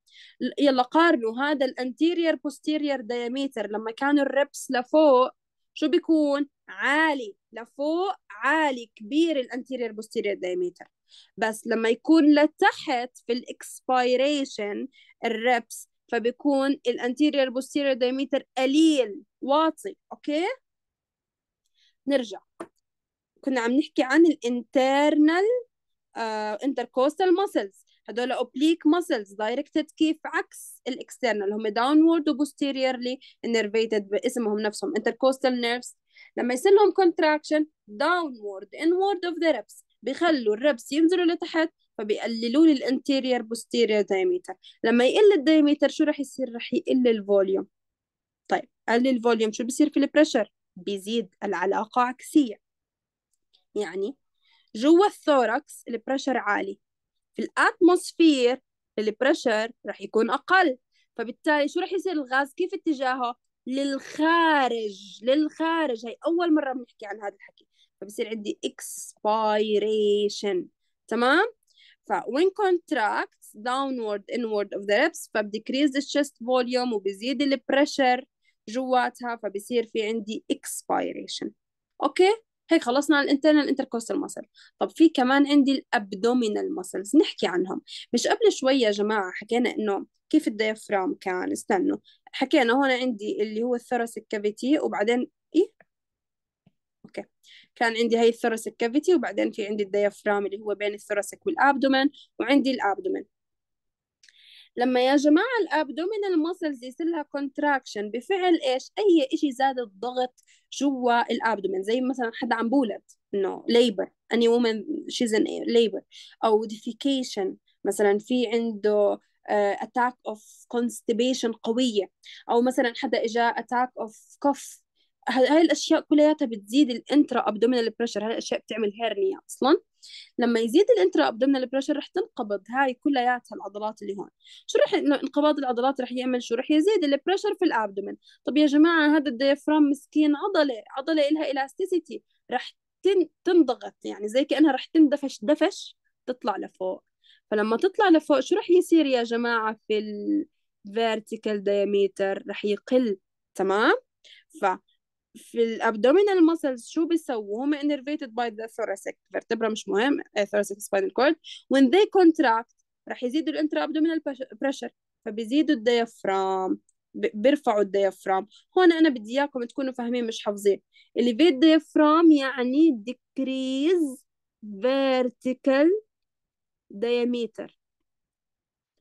يلا قارنوا هذا الانتيرير بوستيرير دايميتر لما كان الربس لفوق شو بيكون عالي لفوق عالي كبير الانتيرير بوستيرير دايميتر بس لما يكون لتحت في الاكسبيريشن الربس فبيكون الانتيرير بوستيرير دايميتر قليل واطي اوكي نرجع كنا عم نحكي عن الانترنال آه، intercostal muscles هدول oblique muscles directed كيف عكس الاكسترنال هم downward و posteriorly innervated باسمهم نفسهم intercostal nerves لما يصير لهم contraction downward inward of the ribs بيخلوا الربس ينزلوا لتحت فبيقللوا لي الانتيرير posterior diameter لما يقل diameter شو رح يصير رح يقل الفوليوم طيب قل الفوليوم شو بصير في البريشر بيزيد العلاقة عكسية يعني جوا الثوركس البريشر عالي في الاتموسفير البريشر رح يكون اقل فبالتالي شو رح يصير الغاز كيف اتجاهه للخارج للخارج هي اول مره بنحكي عن هذا الحكي فبصير عندي اكسبايريشن تمام ف when contracts downward inward of the ribs فبديكريز الشست فوليوم وبزيد البريشر جواتها فبصير في عندي expiration اوكي هيك خلصنا على الانترنال انتركوستال ماسل طب في كمان عندي الابدومينال ماسلز نحكي عنهم مش قبل شوي يا جماعه حكينا انه كيف الديافرام كان استنوا حكينا هون عندي اللي هو الثوراسيك كافيتي وبعدين ايه اوكي كان عندي هي الثوراسيك كافيتي وبعدين في عندي الديافرام اللي هو بين الثوراسيك والابدومين وعندي الابدومين لما يا جماعة الابدومينال ماسلز يصير لها كونتراكشن بفعل ايش اي شيء زاد الضغط جوا الابدومين زي مثلا حدا عم بولد انه ليبر اني وومن شيز ان ليبر او ديفيكيشن مثلا في عنده اتاك اوف كونستبيشن قويه او مثلا حدا اجا اتاك اوف كف هاي الاشياء كلياتها بتزيد الانترا ابدومينال بريشر هاي الاشياء بتعمل هيرنيا اصلا لما يزيد الانترا ابدومينال بريشر رح تنقبض هاي كلياتها العضلات اللي هون شو رح انقباض العضلات رح يعمل شو رح يزيد البريشر في الابدومين طب يا جماعه هذا الديافرام مسكين عضله عضله لها الاستيسيتي رح تنضغط يعني زي كانها رح تندفش دفش تطلع لفوق فلما تطلع لفوق شو رح يصير يا جماعه في الفيرتيكال دايميتر رح يقل تمام ف في الابدومينال ماسلز شو بيسووا هم انرفيتد باي ذا ثوراسيك فيرتبرا مش مهم ثوراسيك سبينال كورد وين ذي كونتراكت رح يزيدوا الانترا ابدومينال بريشر فبيزيدوا الديافرام بيرفعوا الديافرام هون انا بدي اياكم تكونوا فاهمين مش حافظين elevate diaphragm يعني decrease vertical diameter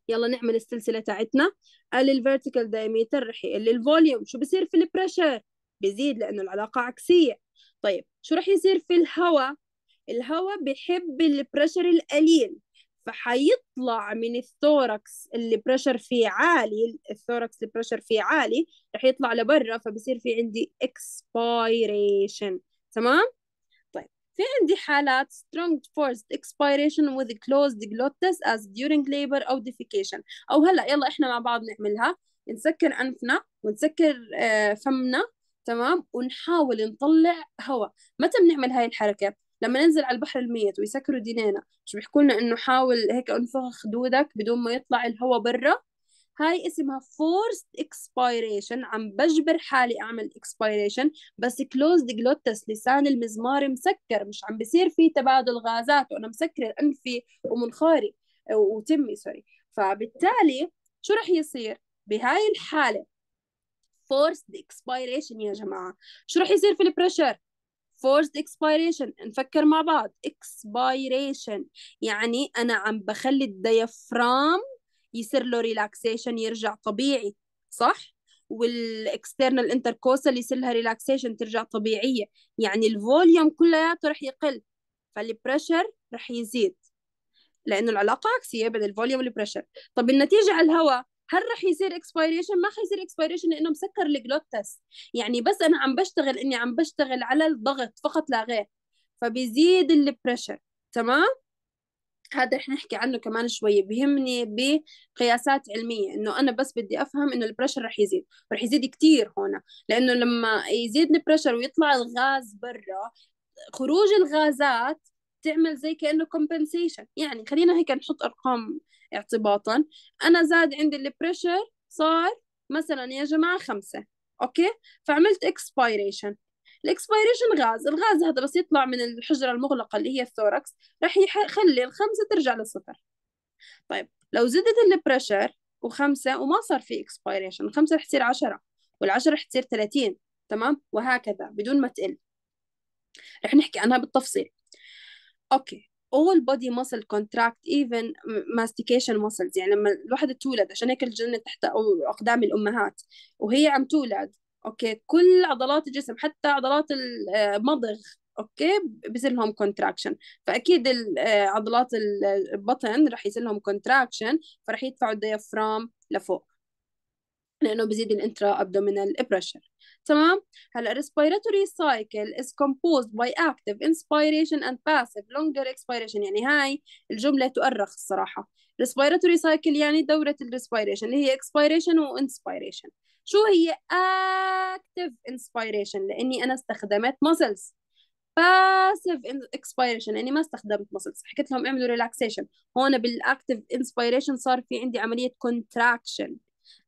يلا نعمل السلسله تاعتنا قال الفيرتيكال دايميتر رح يقل الفوليوم شو بصير في البريشر بيزيد لأنه العلاقة عكسية طيب شو رح يصير في الهواء الهواء بحب البريشر القليل فحيطلع من الثوركس اللي بريشر فيه عالي الثوركس اللي بريشر فيه عالي رح يطلع لبرا فبصير في عندي expiration تمام طيب في عندي حالات strong forced expiration with closed glottis as during labor أو defecation أو هلا يلا إحنا مع بعض نعملها نسكر أنفنا ونسكر آه، فمنا تمام ونحاول نطلع هواء متى بنعمل هاي الحركة لما ننزل على البحر الميت ويسكروا دينينا شو بيحكوا لنا انه حاول هيك انفخ دودك بدون ما يطلع الهواء برا هاي اسمها forced expiration عم بجبر حالي اعمل expiration بس closed glottis لسان المزمار مسكر مش عم بصير في تبادل غازات وانا مسكره انفي ومنخاري وتمي سوري فبالتالي شو رح يصير بهاي الحالة forced expiration يا جماعة شو رح يصير في البريشر forced expiration نفكر مع بعض expiration يعني أنا عم بخلي الديافرام يصير له ريلاكسيشن يرجع طبيعي صح والاكسترنال اللي يصير لها ريلاكسيشن ترجع طبيعيه يعني الفوليوم كلياته رح يقل فالبريشر رح يزيد لانه العلاقه عكسيه بين الفوليوم والبريشر طب النتيجه على الهواء هل راح يصير اكسبيريشن ما حيصير اكسبيريشن لانه مسكر الجلوتس يعني بس انا عم بشتغل اني عم بشتغل على الضغط فقط لا غير فبيزيد البريشر تمام هذا رح نحكي عنه كمان شوي بيهمني بقياسات علمية إنه أنا بس بدي أفهم إنه البريشر رح يزيد رح يزيد كتير هون لأنه لما يزيد البريشر ويطلع الغاز برا خروج الغازات تعمل زي كأنه compensation يعني خلينا هيك نحط أرقام اعتباطا أنا زاد عندي البريشر صار مثلا يا جماعة خمسة أوكي فعملت expiration الاكسبيريشن غاز الغاز هذا بس يطلع من الحجرة المغلقة اللي هي الثوركس راح يخلي الخمسة ترجع للصفر طيب لو زدت البريشر وخمسة وما صار في اكسبيريشن الخمسة رح تصير عشرة والعشرة رح تصير ثلاثين تمام وهكذا بدون ما تقل رح نحكي عنها بالتفصيل اوكي all body muscle contract even mastication muscles يعني لما الواحدة تولد عشان هيك الجنة تحت أو أقدام الأمهات وهي عم تولد أوكي كل عضلات الجسم حتى عضلات المضغ آه، أوكي بصير لهم contraction فأكيد آه، عضلات البطن رح يصير لهم contraction فرح يدفعوا الديافرام لفوق لانه بيزيد الانترا ابدومينال بريشر تمام هلا respiratory cycle is composed by active inspiration and passive longer expiration يعني هاي الجمله تؤرخ الصراحه respiratory cycle يعني دوره الريسبيريشن اللي هي expiration وinspiration شو هي active inspiration لاني انا استخدمت muscles passive expiration يعني ما استخدمت muscles حكيت لهم اعملوا relaxation هون بالاكتيف inspiration صار في عندي عمليه contraction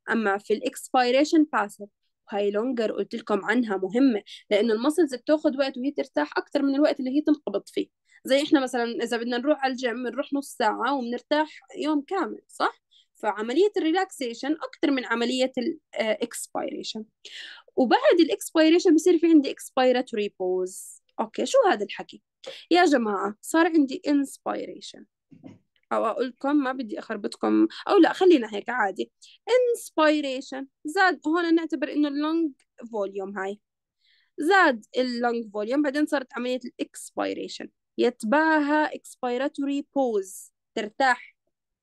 اما في الاكسبيريشن باسيف وهي لونجر قلت لكم عنها مهمه لان المسلز بتاخذ وقت وهي ترتاح اكثر من الوقت اللي هي تنقبض فيه زي احنا مثلا اذا بدنا نروح على الجيم بنروح نص ساعه وبنرتاح يوم كامل صح فعملية الريلاكسيشن أكثر من عملية الإكسبيريشن آه، وبعد الإكسبيريشن بصير في عندي إكسبيراتوري بوز أوكي شو هذا الحكي؟ يا جماعة صار عندي إنسبيريشن واقول لكم ما بدي اخربطكم او لا خلينا هيك عادي inspiration زاد هون نعتبر انه اللونج فوليوم هاي زاد اللونج فوليوم بعدين صارت عملية الاكسبيريشن يتبعها اكسبيراتوري بوز ترتاح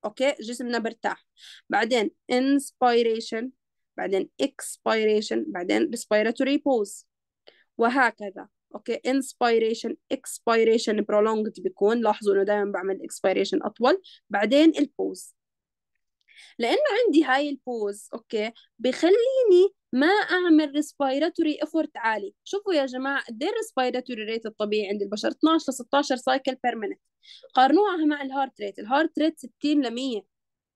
اوكي جسمنا برتاح بعدين inspiration بعدين expiration بعدين respiratory بوز وهكذا اوكي انسبيريشن اكسبيريشن برولونجد بيكون لاحظوا انه دايما بعمل اكسبيريشن اطول بعدين البوز لانه عندي هاي البوز اوكي بخليني ما اعمل ريسبيراتوري افورت عالي شوفوا يا جماعه قد ايه الريسبيراتوري ريت الطبيعي عند البشر 12 ل 16 سايكل بير مينت قارنوها مع الهارت ريت الهارت ريت 60 ل 100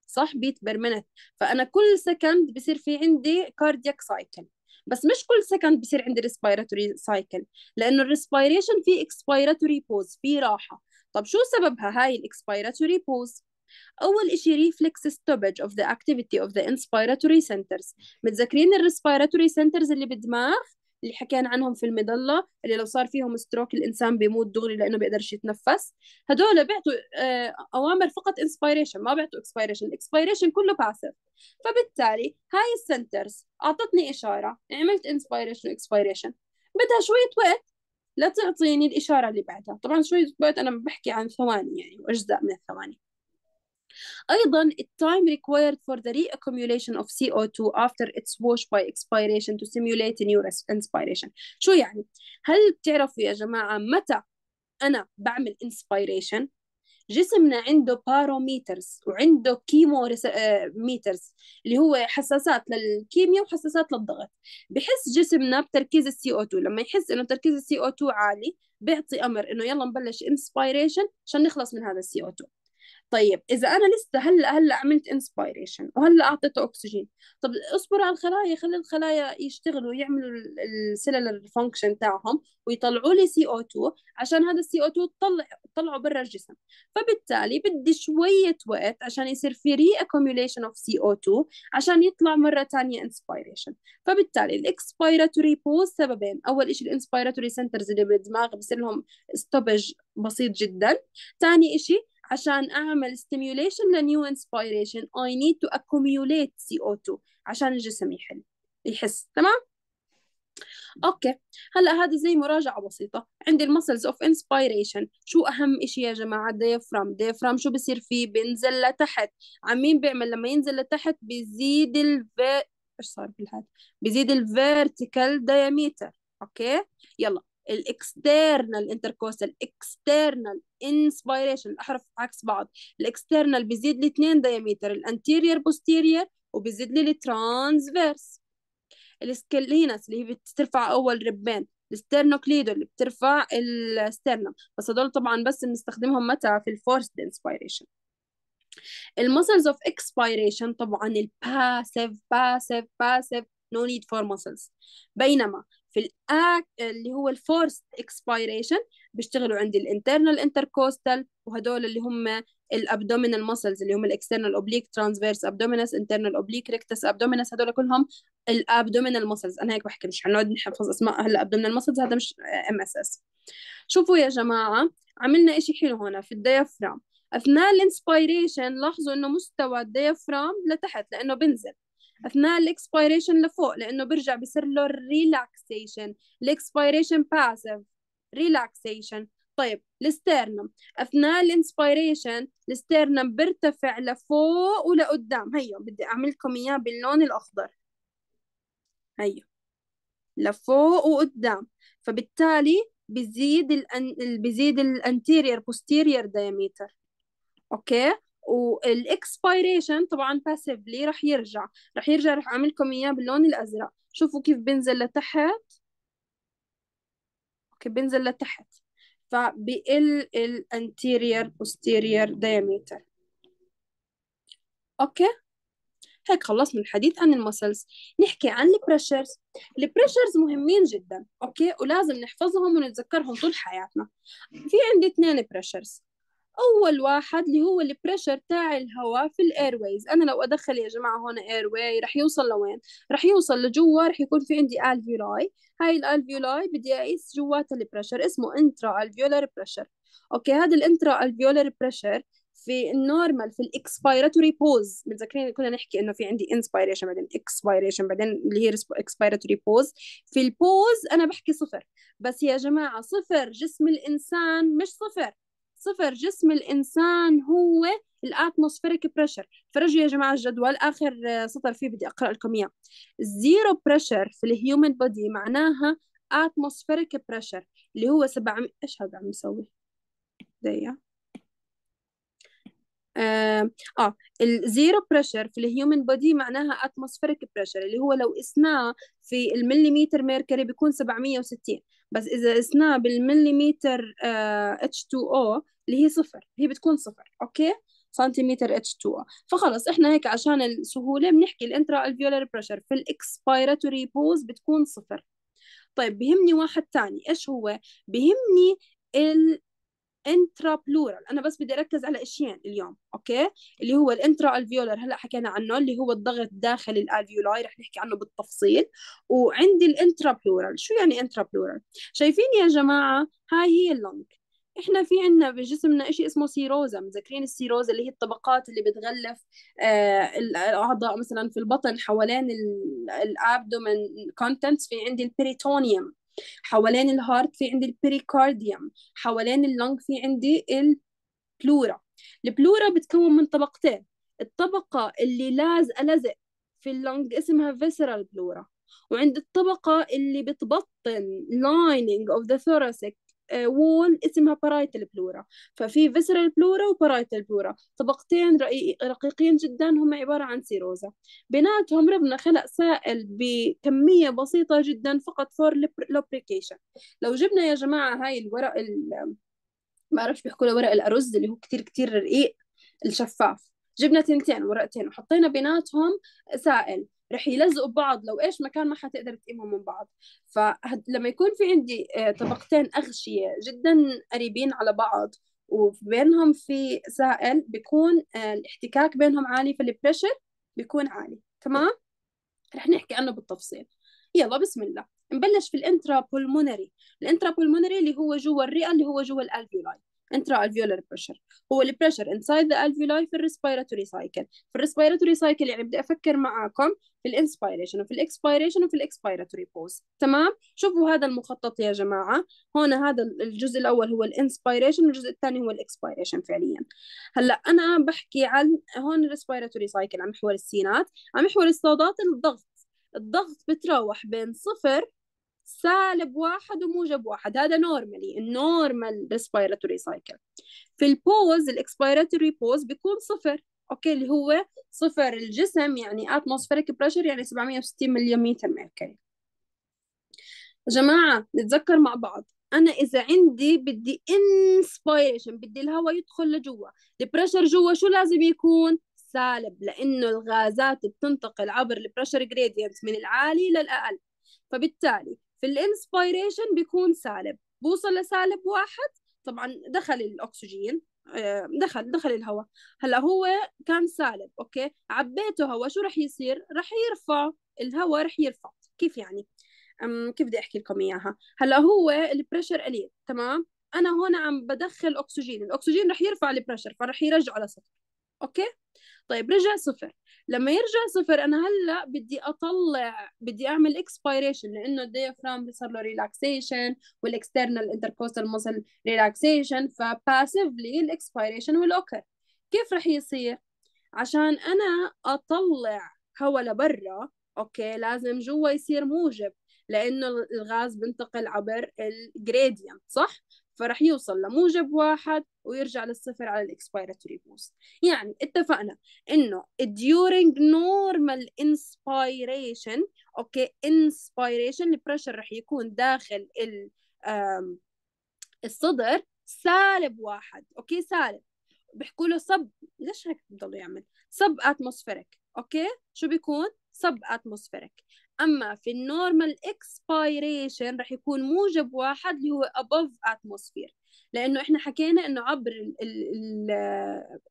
صح بيت بير مينت فانا كل سكند بصير في عندي كاردياك سايكل بس مش كل سكند بصير عندي ريسبيراتوري سايكل لانه الريسبيريشن في اكسبيراتوري بوز في راحه طب شو سببها هاي الاكسبيراتوري بوز أول شيء ريفلكس ستوبج اوف ذا اكتيفيتي اوف ذا انسبيراتوري سنترز متذكرين الريسبيراتوري سنترز اللي بالدماغ اللي حكينا عنهم في المظلة اللي لو صار فيهم ستروك الإنسان بيموت دغري لأنه بيقدرش يتنفس هدول بيعطوا آه، أوامر فقط انسبيريشن ما بيعطوا اكسبيريشن إكسبيريشن كله باسف فبالتالي هاي السنترز أعطتني إشارة عملت انسبيريشن واكسبيريشن بدها شوية وقت لا تعطيني الإشارة اللي بعدها طبعا شوية وقت أنا بحكي عن ثواني يعني وأجزاء من الثواني أيضا التايم فور ذا ري اكوميوليشن اوف سي او 2 افتر اتس ووش باي اكسبيريشن تو simulate نيو انسبيريشن شو يعني؟ هل بتعرفوا يا جماعة متى أنا بعمل انسبيريشن جسمنا عنده باروميترز وعنده كيمو ميترز آه، اللي هو حساسات للكيمياء وحساسات للضغط بحس جسمنا بتركيز السي او 2 لما يحس انه تركيز السي او 2 عالي بيعطي امر انه يلا نبلش انسبيريشن عشان نخلص من هذا السي او 2 طيب اذا انا لسه هلا هلا عملت انسبيريشن وهلا اعطيته اكسجين طب اصبر على الخلايا خلي الخلايا يشتغلوا يعملوا السيلولر فانكشن تاعهم ويطلعوا لي سي او 2 عشان هذا السي او 2 تطلع تطلعه برا الجسم فبالتالي بدي شويه وقت عشان يصير في ري اكوميوليشن اوف سي او 2 عشان يطلع مره ثانيه انسبيريشن فبالتالي الاكسبيراتوري بوز سببين اول شيء الانسبيراتوري سنترز اللي بالدماغ بصير لهم ستوبج بسيط جدا ثاني شيء عشان أعمل stimulation لنيو inspiration I need to accumulate CO2 عشان الجسم يحل يحس تمام؟ اوكي هلا هذا زي مراجعه بسيطه عندي المسلز اوف انسبيريشن شو اهم إشي يا جماعه الديافرام الديافرام شو بصير فيه بينزل لتحت عم مين بيعمل لما ينزل لتحت بيزيد ال ايش صار بالهاد بيزيد الفيرتيكال دايميتر اوكي يلا الاكسترنال انتركوستال اكسترنال انسبيريشن الاحرف عكس بعض الاكسترنال بيزيد لي 2 دايمتر الانتيرير بوستيرير وبيزيد لي الترانسفيرس السكلينس اللي هي بترفع اول ربان السترنوكليدو اللي بترفع السترنم بس هدول طبعا بس بنستخدمهم متى في الفورست انسبيريشن المسلز اوف اكسبيريشن طبعا الباسيف باسيف باسيف نو نيد فور مسلز بينما في الأك... اللي هو الفورس اكسبيريشن بيشتغلوا عندي الانترنال انتركوستال وهدول اللي هم الابدومينال ماسلز اللي هم الاكسترنال اوبليك ترانسفيرس ابدومينس انترنال اوبليك ريكتس ابدومينس هدول كلهم الابدومينال ماسلز انا هيك بحكي مش حنقعد نحفظ اسماء هلا ابدومينال ماسلز هذا مش ام اس اس شوفوا يا جماعه عملنا إشي حلو هنا في الديافرام اثناء الانسبيريشن لاحظوا انه مستوى الديافرام لتحت لانه بنزل اثناء الاكسبيريشن لفوق لانه بيرجع بصير له الريلاكسيشن الاكسبيريشن باسف ريلاكسيشن طيب الستيرنم اثناء الانسبيريشن الستيرنم بيرتفع لفوق ولقدام هيو بدي اعمل لكم اياه باللون الاخضر هيو لفوق وقدام فبالتالي بزيد الان... بزيد الانتيرير بوستيرير دايمتر اوكي والاكسبيريشن طبعا باسفلي رح يرجع رح يرجع رح اعمل لكم اياه باللون الازرق شوفوا كيف بنزل لتحت اوكي بنزل لتحت فبقل الانتيرير بوستيرير دايمتر اوكي هيك خلصنا الحديث عن المسلز نحكي عن البريشرز البريشرز مهمين جدا اوكي ولازم نحفظهم ونتذكرهم طول حياتنا في عندي اثنين بريشرز اول واحد اللي هو البريشر تاع الهواء في الايرويز انا لو ادخل يا جماعه هون ايرواي رح يوصل لوين رح يوصل لجوا رح يكون في عندي الفيولاي هاي الالفيولاي بدي اقيس جواتها البريشر اسمه انترا الفيولار بريشر اوكي هذا الانترا الفيولار بريشر في النورمال في الاكسبيراتوري بوز متذكرين كنا نحكي انه في عندي انسبيريشن بعدين اكسبيريشن بعدين اللي هي اكسبيراتوري بوز في البوز انا بحكي صفر بس يا جماعه صفر جسم الانسان مش صفر صفر جسم الإنسان هو الاتموسفيريك بريشر فرجوا يا جماعه الجدول اخر آه، سطر فيه بدي اقرا لكم اياه الزيرو بريشر في الهيومن بودي معناها اتموسفيريك بريشر اللي هو 700 ايش هذا عم يسوي دقيقه آه, اه الزيرو بريشر في الهيومن بودي معناها اتموسفيريك بريشر اللي هو لو قسناه في المليمتر ميركوري بيكون 760 بس اذا قسناه بالمليمتر اتش 2 او اللي هي صفر هي بتكون صفر اوكي سنتيمتر اتش 2 فخلص احنا هيك عشان السهوله بنحكي الانترا الفيولر بريشر في الاكسبيراتوري بوز بتكون صفر طيب بهمني واحد تاني ايش هو بهمني ال انترا بلورال انا بس بدي اركز على اشيين اليوم اوكي اللي هو الانترا الفيولر هلا حكينا عنه اللي هو الضغط داخل الالفيولاي رح نحكي عنه بالتفصيل وعندي الانترا بلورال شو يعني انترا بلورال شايفين يا جماعه هاي هي اللونج احنا في عنا بجسمنا شيء اسمه سيروزا متذكرين السيروزا اللي هي الطبقات اللي بتغلف آه، الاعضاء مثلا في البطن حوالين الابدومن كونتنتس في عندي البريتونيوم حوالين الهارت في عندي البريكارديوم حوالين اللنج في عندي البلورا البلورا بتكون من طبقتين الطبقة اللي لازقة لزق في اللنج اسمها visceral بلورا وعند الطبقة اللي بتبطن lining of the thoracic آه، وول اسمها بارايتال بلورا ففي فيسرال بلورا وبارايتال بلورا طبقتين رقيقين جدا هم عبارة عن سيروزا بيناتهم ربنا خلق سائل بكمية بسيطة جدا فقط فور لوبريكيشن لو جبنا يا جماعة هاي الورق ال... ما أعرفش بيحكوا ورق الأرز اللي هو كتير كتير رقيق الشفاف جبنا تنتين ورقتين وحطينا بيناتهم سائل رح يلزقوا بعض لو ايش مكان ما حتقدر تقيمهم من بعض فلما يكون في عندي آه، طبقتين اغشيه جدا قريبين على بعض وبينهم في سائل بيكون آه، الاحتكاك بينهم عالي فالبريشر بيكون عالي تمام رح نحكي عنه بالتفصيل يلا بسم الله نبلش في الانترا بولمونري الانترا بولمونري اللي هو جوا الرئه اللي هو جوا الالفيولاي انترا الفيولار بريشر هو البريشر انسايد ذا الفيولاي في الريسبيراتوري سايكل في الريسبيراتوري سايكل يعني بدي افكر معاكم في الانسبيريشن وفي الاكسبيريشن وفي الاكسبيراتوري بوز تمام شوفوا هذا المخطط يا جماعه هون هذا الجزء الاول هو الانسبيريشن والجزء الثاني هو الاكسبيريشن فعليا هلا انا بحكي عن هون الريسبيراتوري سايكل على محور السينات على محور الصادات الضغط الضغط بتراوح بين صفر سالب واحد وموجب واحد هذا نورمالي النورمال ريسبيراتوري سايكل في البوز الاكسبيراتوري بوز بيكون صفر اوكي اللي هو صفر الجسم يعني اتموسفيريك بريشر يعني 760 مليمتر يا جماعة نتذكر مع بعض أنا إذا عندي بدي انسبيريشن بدي الهواء يدخل لجوا البريشر جوا شو لازم يكون سالب لأنه الغازات بتنتقل عبر البريشر جريدينت من العالي للأقل فبالتالي بالانسبيريشن بيكون سالب بوصل لسالب واحد طبعا دخل الاكسجين آه، دخل دخل الهواء هلا هو كان سالب اوكي عبيته هواء شو رح يصير رح يرفع الهواء رح يرفع كيف يعني أم كيف بدي احكي لكم اياها هلا هو البريشر قليل تمام انا هون عم بدخل اكسجين الاكسجين رح يرفع البريشر فرح يرجعه لصفر اوكي طيب رجع صفر لما يرجع صفر انا هلا بدي اطلع بدي اعمل اكسبيريشن لانه الديافرام صار له ريلاكسيشن والاكسترنال انتركوستال مسل ريلاكسيشن فباسفلي الاكسبيريشن والاوكر كيف رح يصير عشان انا اطلع هواء لبرا اوكي لازم جوا يصير موجب لانه الغاز بنتقل عبر الجريديانت صح فرح يوصل لموجب واحد ويرجع للصفر على الاكسبيراتوري بوست يعني اتفقنا انه during normal inspiration اوكي inspiration البريشر رح يكون داخل ال الصدر سالب واحد اوكي سالب بيحكوا له سب ليش هيك بضلوا يعمل سب اتموسفيريك اوكي شو بيكون سب اتموسفيريك اما في النورمال اكسبايريشن رح يكون موجب واحد اللي هو above atmosphere لانه احنا حكينا انه عبر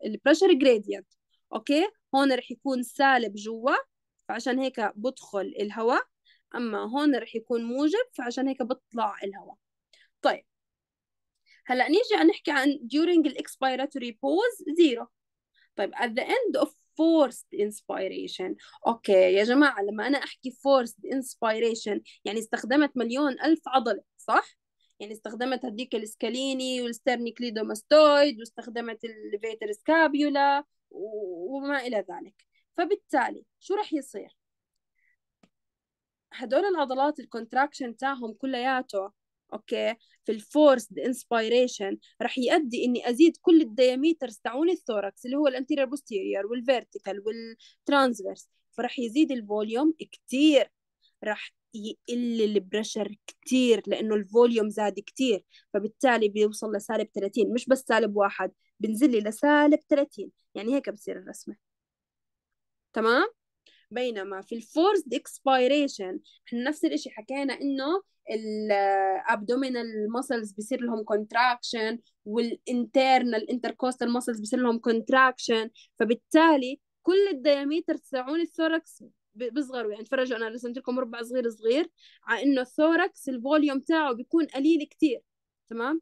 البريشر جريدينت اوكي هون رح يكون سالب جوا فعشان هيك بدخل الهواء اما هون رح يكون موجب فعشان هيك بطلع الهواء طيب هلا نيجي نحكي عن during expiratory pause زيرو طيب at the end of forced inspiration اوكي يا جماعه لما انا احكي forced inspiration يعني استخدمت مليون الف عضله صح يعني استخدمت هديك الاسكاليني والسترنيكليدوماستويد واستخدمت الليفيتر سكابيولا وما الى ذلك فبالتالي شو رح يصير هدول العضلات الكونتراكشن تاعهم كلياته اوكي في الفورس انسبيريشن رح يؤدي اني ازيد كل الدياميترز تاعون الثوركس اللي هو الانتيرير بوستيرير والفيرتيكال والترانسفيرس فرح يزيد الفوليوم كتير رح يقل البريشر كتير لانه الفوليوم زاد كتير فبالتالي بيوصل لسالب 30 مش بس سالب واحد بنزل لي لسالب 30 يعني هيك بتصير الرسمه تمام بينما في الفورسد اكسبيريشن احنا نفس الشيء حكينا انه الابدومينال ماسلز بصير لهم كونتراكشن والانترنال انتركوستال ماسلز بصير لهم كونتراكشن فبالتالي كل الدياميتر تاعون الثوركس بيصغروا يعني تفرجوا انا رسمت لكم مربع صغير صغير على انه الثوركس الفوليوم تاعه بيكون قليل كتير تمام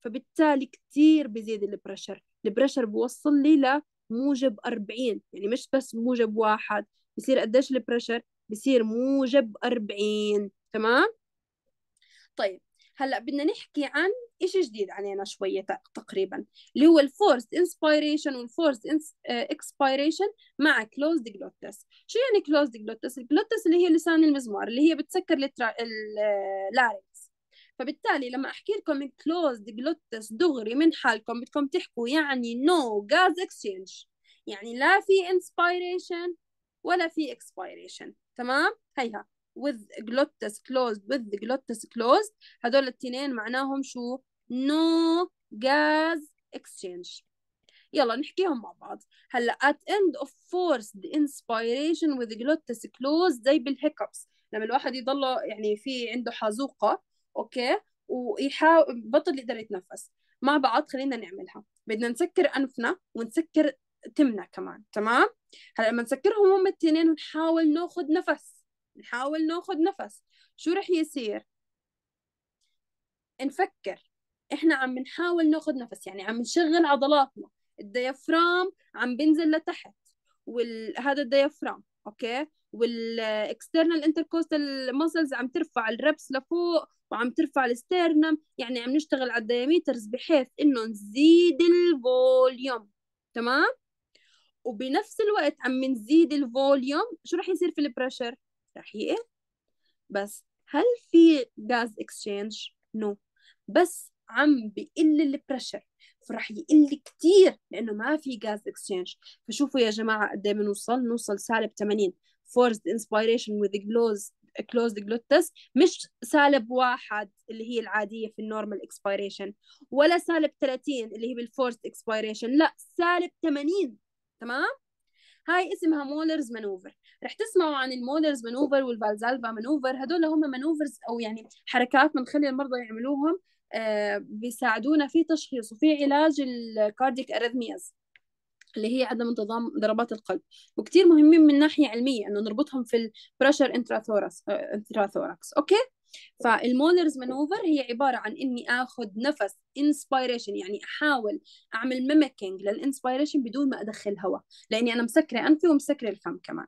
فبالتالي كتير بزيد البريشر البريشر بوصل لي لموجب 40 يعني مش بس موجب واحد بصير قديش البريشر بصير موجب 40 تمام طيب هلا بدنا نحكي عن إشي جديد علينا شوية تقريبا اللي هو الفورست انسبيريشن والفورست اكسبيريشن مع كلوزد جلوتس شو يعني كلوزد جلوتس الجلوتس اللي هي لسان المزمار اللي هي بتسكر اللارينكس آه، فبالتالي لما احكي لكم كلوزد جلوتس دغري من حالكم بدكم تحكوا يعني نو no غاز اكسشينج يعني لا في انسبيريشن ولا في expiration تمام هيها with glottis closed with glottis closed هدول التنين معناهم شو no gas exchange يلا نحكيهم مع بعض هلا at end of forced inspiration with glottis closed زي بالهيكبس لما الواحد يضل يعني في عنده حازوقة اوكي ويحاول بطل يقدر يتنفس مع بعض خلينا نعملها بدنا نسكر انفنا ونسكر تمنع كمان تمام هلا لما نسكرهم هم التنين ونحاول ناخذ نفس نحاول ناخذ نفس شو رح يصير نفكر احنا عم نحاول ناخذ نفس يعني عم نشغل عضلاتنا الديافرام عم بينزل لتحت وهذا الديافرام اوكي والاكسترنال انتركوستال ماسلز عم ترفع الربس لفوق وعم ترفع الستيرنم يعني عم نشتغل على الدياميترز بحيث انه نزيد الفوليوم تمام وبنفس الوقت عم نزيد الفوليوم شو رح يصير في البريشر رح يقل بس هل في غاز اكسشينج نو بس عم بقل البريشر فرح يقل كتير لانه ما في غاز اكسشينج فشوفوا يا جماعه قد ايه بنوصل نوصل سالب 80 forced inspiration with كلوز closed glottis مش سالب واحد اللي هي العاديه في النورمال اكسبيريشن ولا سالب 30 اللي هي بالفورست اكسبيريشن لا سالب 80 تمام هاي اسمها مولرز مانوفر رح تسمعوا عن المولرز مانوفر والفالزالفا مانوفر هدول هم مانوفرز او يعني حركات بنخلي المرضى يعملوهم آه، بيساعدونا في تشخيص وفي علاج الكارديك اريثمياز اللي هي عدم انتظام ضربات القلب وكتير مهمين من ناحية علمية انه نربطهم في البريشر انتراثوركس انتراثوركس اوكي فالمولرز مانوفر هي عباره عن اني اخذ نفس انسبيريشن يعني احاول اعمل ميميكينج للانسبيريشن بدون ما ادخل هواء لاني انا مسكره انفي ومسكره الفم كمان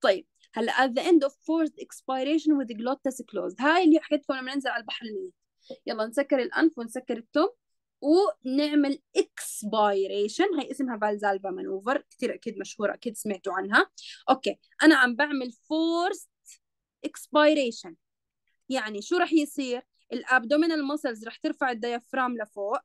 طيب هلا at the end of forced expiration with the glottis closed هاي اللي حكيت لكم لما ننزل على البحر الميت يلا نسكر الانف ونسكر التم ونعمل اكسبايريشن هي اسمها فالزالفا مانوفر كثير اكيد مشهوره اكيد سمعتوا عنها اوكي انا عم بعمل فورست expiration يعني شو رح يصير الابدومينال ماسلز رح ترفع الديافرام لفوق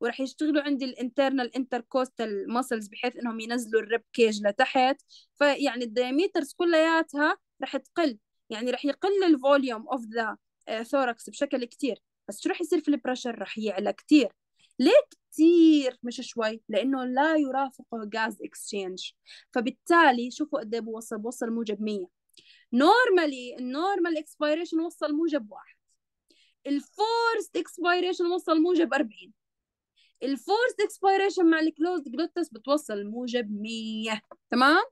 ورح يشتغلوا عندي الانترنال انتركوستال ماسلز بحيث انهم ينزلوا الريب كيج لتحت فيعني الدياميترز كلياتها رح تقل يعني رح يقل الفوليوم اوف ذا ثوركس بشكل كتير بس شو رح يصير في البريشر رح يعلى كتير ليه كتير مش شوي لانه لا يرافقه غاز اكسشينج فبالتالي شوفوا قد ايه بوصل بوصل موجب 100 نورمالي النورمال اكسبيريشن وصل موجب واحد الفورست اكسبيريشن وصل موجب 40 الفورست اكسبيريشن مع الكلوزد جلوتس بتوصل موجب 100 تمام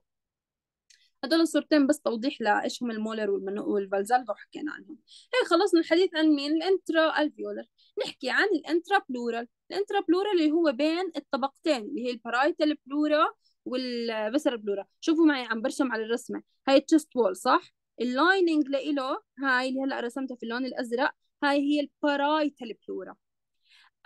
هدول الصورتين بس توضيح لايش هم المولر والفالزالفا وحكينا عنهم هيك خلصنا الحديث عن مين الانترا الفيولر نحكي عن الانترا بلورال الانترا بلورال اللي هو بين الطبقتين اللي هي البرايتال بلورال والفيسر بلورا شوفوا معي عم برسم على الرسمه هاي تشست وول صح اللايننج لإله هاي اللي هلا رسمتها في اللون الازرق هاي هي البارايتال بلورا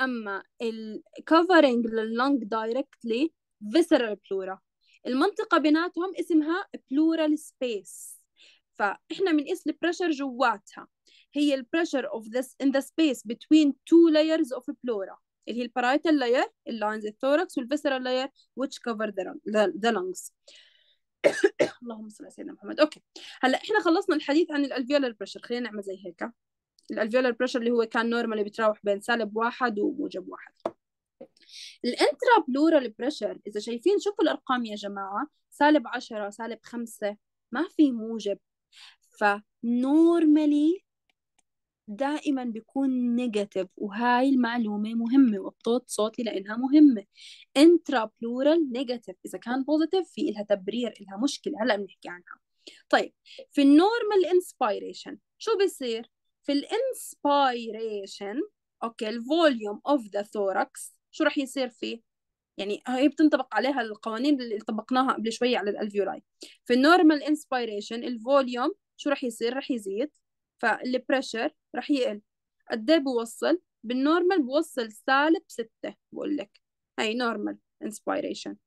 اما الكفرنج لللونج دايركتلي فيسر بلورا المنطقة بيناتهم اسمها بلورال سبيس فإحنا بنقيس البريشر جواتها هي البريشر اوف this in the space between two layers of pleura اللي هي البارايتال لاير اللاينز الثوركس والفيسرال لاير which cover the lungs اللهم صل على سيدنا محمد اوكي هلا احنا خلصنا الحديث عن الالفيولار بريشر خلينا نعمل زي هيك الالفيولار بريشر اللي هو كان نورمالي بتراوح بين سالب واحد وموجب واحد الانترا بلورال بريشر اذا شايفين شوفوا الارقام يا جماعه سالب 10 سالب 5 ما في موجب فنورمالي دائما بيكون نيجاتيف وهاي المعلومة مهمة وبطوط صوتي لأنها مهمة انترا بلورال نيجاتيف إذا كان بوزيتيف في إلها تبرير إلها مشكلة هلأ بنحكي عنها طيب في النورمال انسبيريشن شو بصير في الانسبيريشن اوكي الفوليوم اوف ذا ثوركس شو راح يصير فيه يعني هي بتنطبق عليها القوانين اللي طبقناها قبل شوية على الالفيولاي في النورمال انسبيريشن الفوليوم شو راح يصير راح يزيد فالبريشر رح يقل قد ايه بوصل بالنورمال بوصل سالب ستة بقول لك هاي نورمال انسبيريشن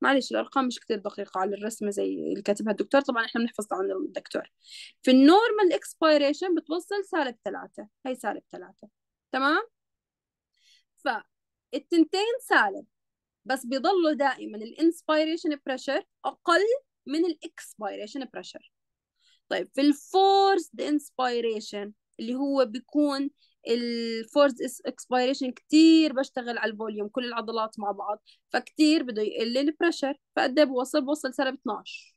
معلش الارقام مش كتير دقيقه على الرسمه زي اللي كاتبها الدكتور طبعا احنا بنحفظها عن الدكتور في النورمال اكسبيريشن بتوصل سالب ثلاثة هي سالب ثلاثة تمام فالتنتين سالب بس بيضلوا دائما الانسبيريشن بريشر اقل من الاكسبيريشن بريشر طيب في الفورسد انسبيريشن اللي هو بيكون الفورس اكسبيريشن كتير بشتغل على الفوليوم كل العضلات مع بعض فكتير بده يقل البريشر فقد ايه بوصل بوصل سالب 12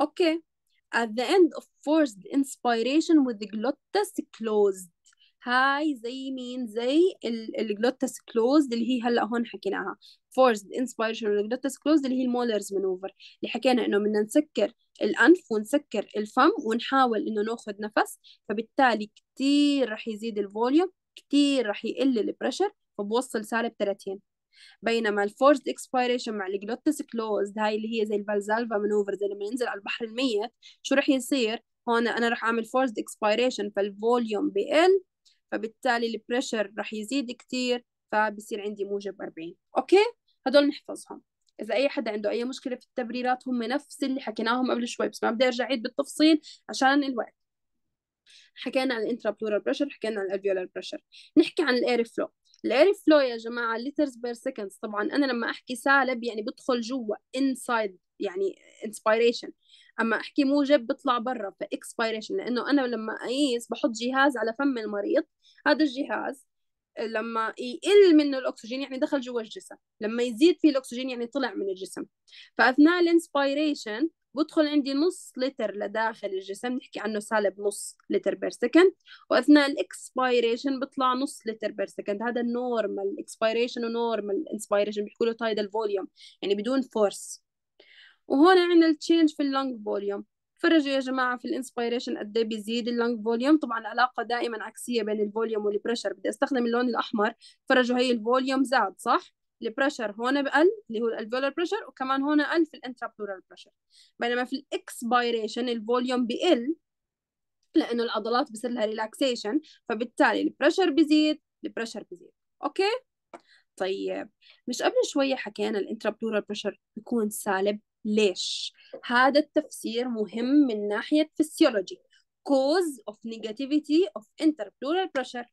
اوكي at the end of forced inspiration with the glottis closed هاي زي مين زي الجلوتس كلوزد اللي هي هلا هون حكيناها forced inspiration with the glottis closed اللي هي المولرز مانوفر اللي حكينا انه بدنا نسكر الأنف ونسكر الفم ونحاول إنه ناخذ نفس فبالتالي كتير رح يزيد الفوليوم كتير رح يقل البريشر فبوصل سالب 30 بينما الفورست اكسبيريشن مع الجلوتس كلوزد هاي اللي هي زي الفالزالفا مانوفر زي لما ينزل على البحر الميت شو رح يصير هون انا رح اعمل فورست اكسبيريشن فالفوليوم بقل فبالتالي البريشر رح يزيد كتير فبصير عندي موجب 40 اوكي هدول نحفظهم اذا اي حدا عنده اي مشكله في التبريرات هم نفس اللي حكيناهم قبل شوي بس ما بدي ارجع اعيد بالتفصيل عشان الوقت حكينا عن الانترا بلورال بريشر حكينا عن الالفيولار بريشر نحكي عن الاير فلو الاير فلو يا جماعه لترز بير سكندز طبعا انا لما احكي سالب يعني بدخل جوا انسايد يعني انسبيريشن اما احكي موجب بطلع برا فاكسبيريشن لانه انا لما اقيس بحط جهاز على فم المريض هذا الجهاز لما يقل منه الاكسجين يعني دخل جوا الجسم لما يزيد فيه الاكسجين يعني طلع من الجسم فاثناء الانسبيريشن بدخل عندي نص لتر لداخل الجسم نحكي عنه سالب نص لتر بير سكند واثناء الاكسبيريشن بطلع نص لتر بير سكند هذا النورمال اكسبيريشن ونورمال انسبيريشن بيحكوا له تايدال فوليوم يعني بدون فورس وهون عندنا التشينج في اللونج فوليوم فرجوا يا جماعه في الانسبيريشن قد ايه بيزيد اللنج فوليوم طبعا العلاقة دائما عكسيه بين الفوليوم والبريشر بدي استخدم اللون الاحمر فرجوا هي الفوليوم زاد صح البريشر هون بقل اللي هو الالفيولر بريشر وكمان هون قل في الانترابلورال بريشر بينما في الاكسبيريشن الفوليوم بقل لانه العضلات بصير لها ريلاكسيشن فبالتالي البريشر بيزيد البريشر بيزيد اوكي طيب مش قبل شويه حكينا الانترابلورال بريشر بيكون سالب ليش هذا التفسير مهم من ناحية فسيولوجي cause of negativity of interpleural pressure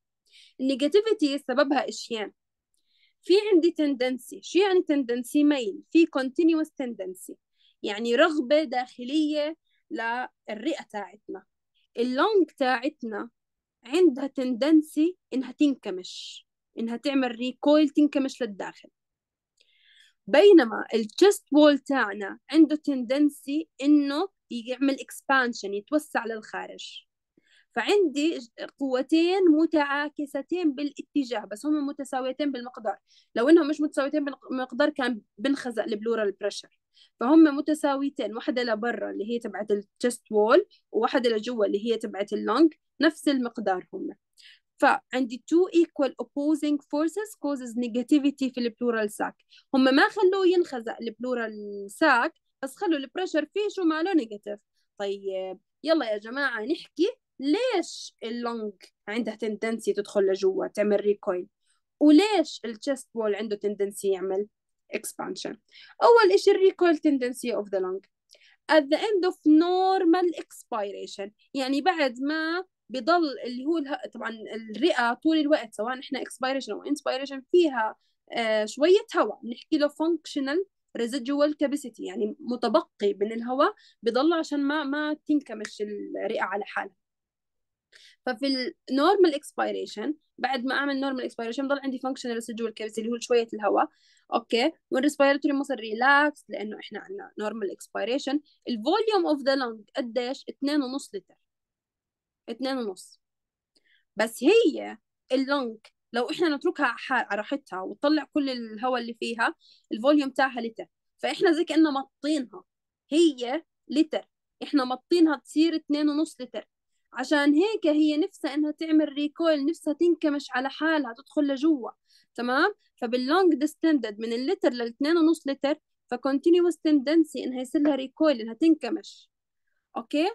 negativity سببها إشيان يعني؟ في عندي تندنسي شو يعني تندنسي ميل في continuous tendency يعني رغبة داخلية للرئة تاعتنا اللونج تاعتنا عندها تندنسي إنها تنكمش إنها تعمل ريكويل تنكمش للداخل بينما الجست وول تاعنا عنده تندنسي انه يعمل اكسبانشن يتوسع للخارج فعندي قوتين متعاكستين بالاتجاه بس هم متساويتين بالمقدار لو انهم مش متساويتين بالمقدار كان بنخزق البلورال بريشر فهم متساويتين واحده لبرا اللي هي تبعت الجست وول وواحده لجوا اللي هي تبعت اللونج نفس المقدار هم فعندي two equal opposing forces causes negativity في البلورال ساك هم ما خلوه ينخزق البلورال ساك بس خلوا البريشر فيه شو ماله نيجاتيف طيب يلا يا جماعة نحكي ليش اللونج عندها تندنسي تدخل لجوا تعمل ريكويل وليش الشست وول عنده تندنسي يعمل expansion أول إشي الريكويل تندنسي of the lung at the end of normal expiration يعني بعد ما بضل اللي هو اله... طبعا الرئه طول الوقت سواء احنا اكسبيريشن او انسبيريشن فيها آه شويه هواء بنحكي له فانكشنال ريزيدوال كاباسيتي يعني متبقي من الهواء بضل عشان ما ما تنكمش الرئه على حالها ففي النورمال اكسبيريشن بعد ما اعمل نورمال اكسبيريشن بضل عندي فانكشنال ريزيدوال كاباسيتي اللي هو شويه الهواء اوكي والريسبيرتوري مصر ريلاكس لانه احنا عندنا نورمال اكسبيريشن الفوليوم اوف ذا لونج قديش 2.5 لتر اتنين ونص بس هي اللونج لو احنا نتركها على راحتها وتطلع كل الهواء اللي فيها الفوليوم تاعها لتر فاحنا زي كأننا مطينها هي لتر احنا مطينها تصير اتنين ونص لتر عشان هيك هي نفسها انها تعمل ريكويل نفسها تنكمش على حالها تدخل لجوا تمام فباللونج ديستندد من اللتر للاثنين ونص لتر فكونتينيوس تندنسي انها يصير لها ريكويل انها تنكمش اوكي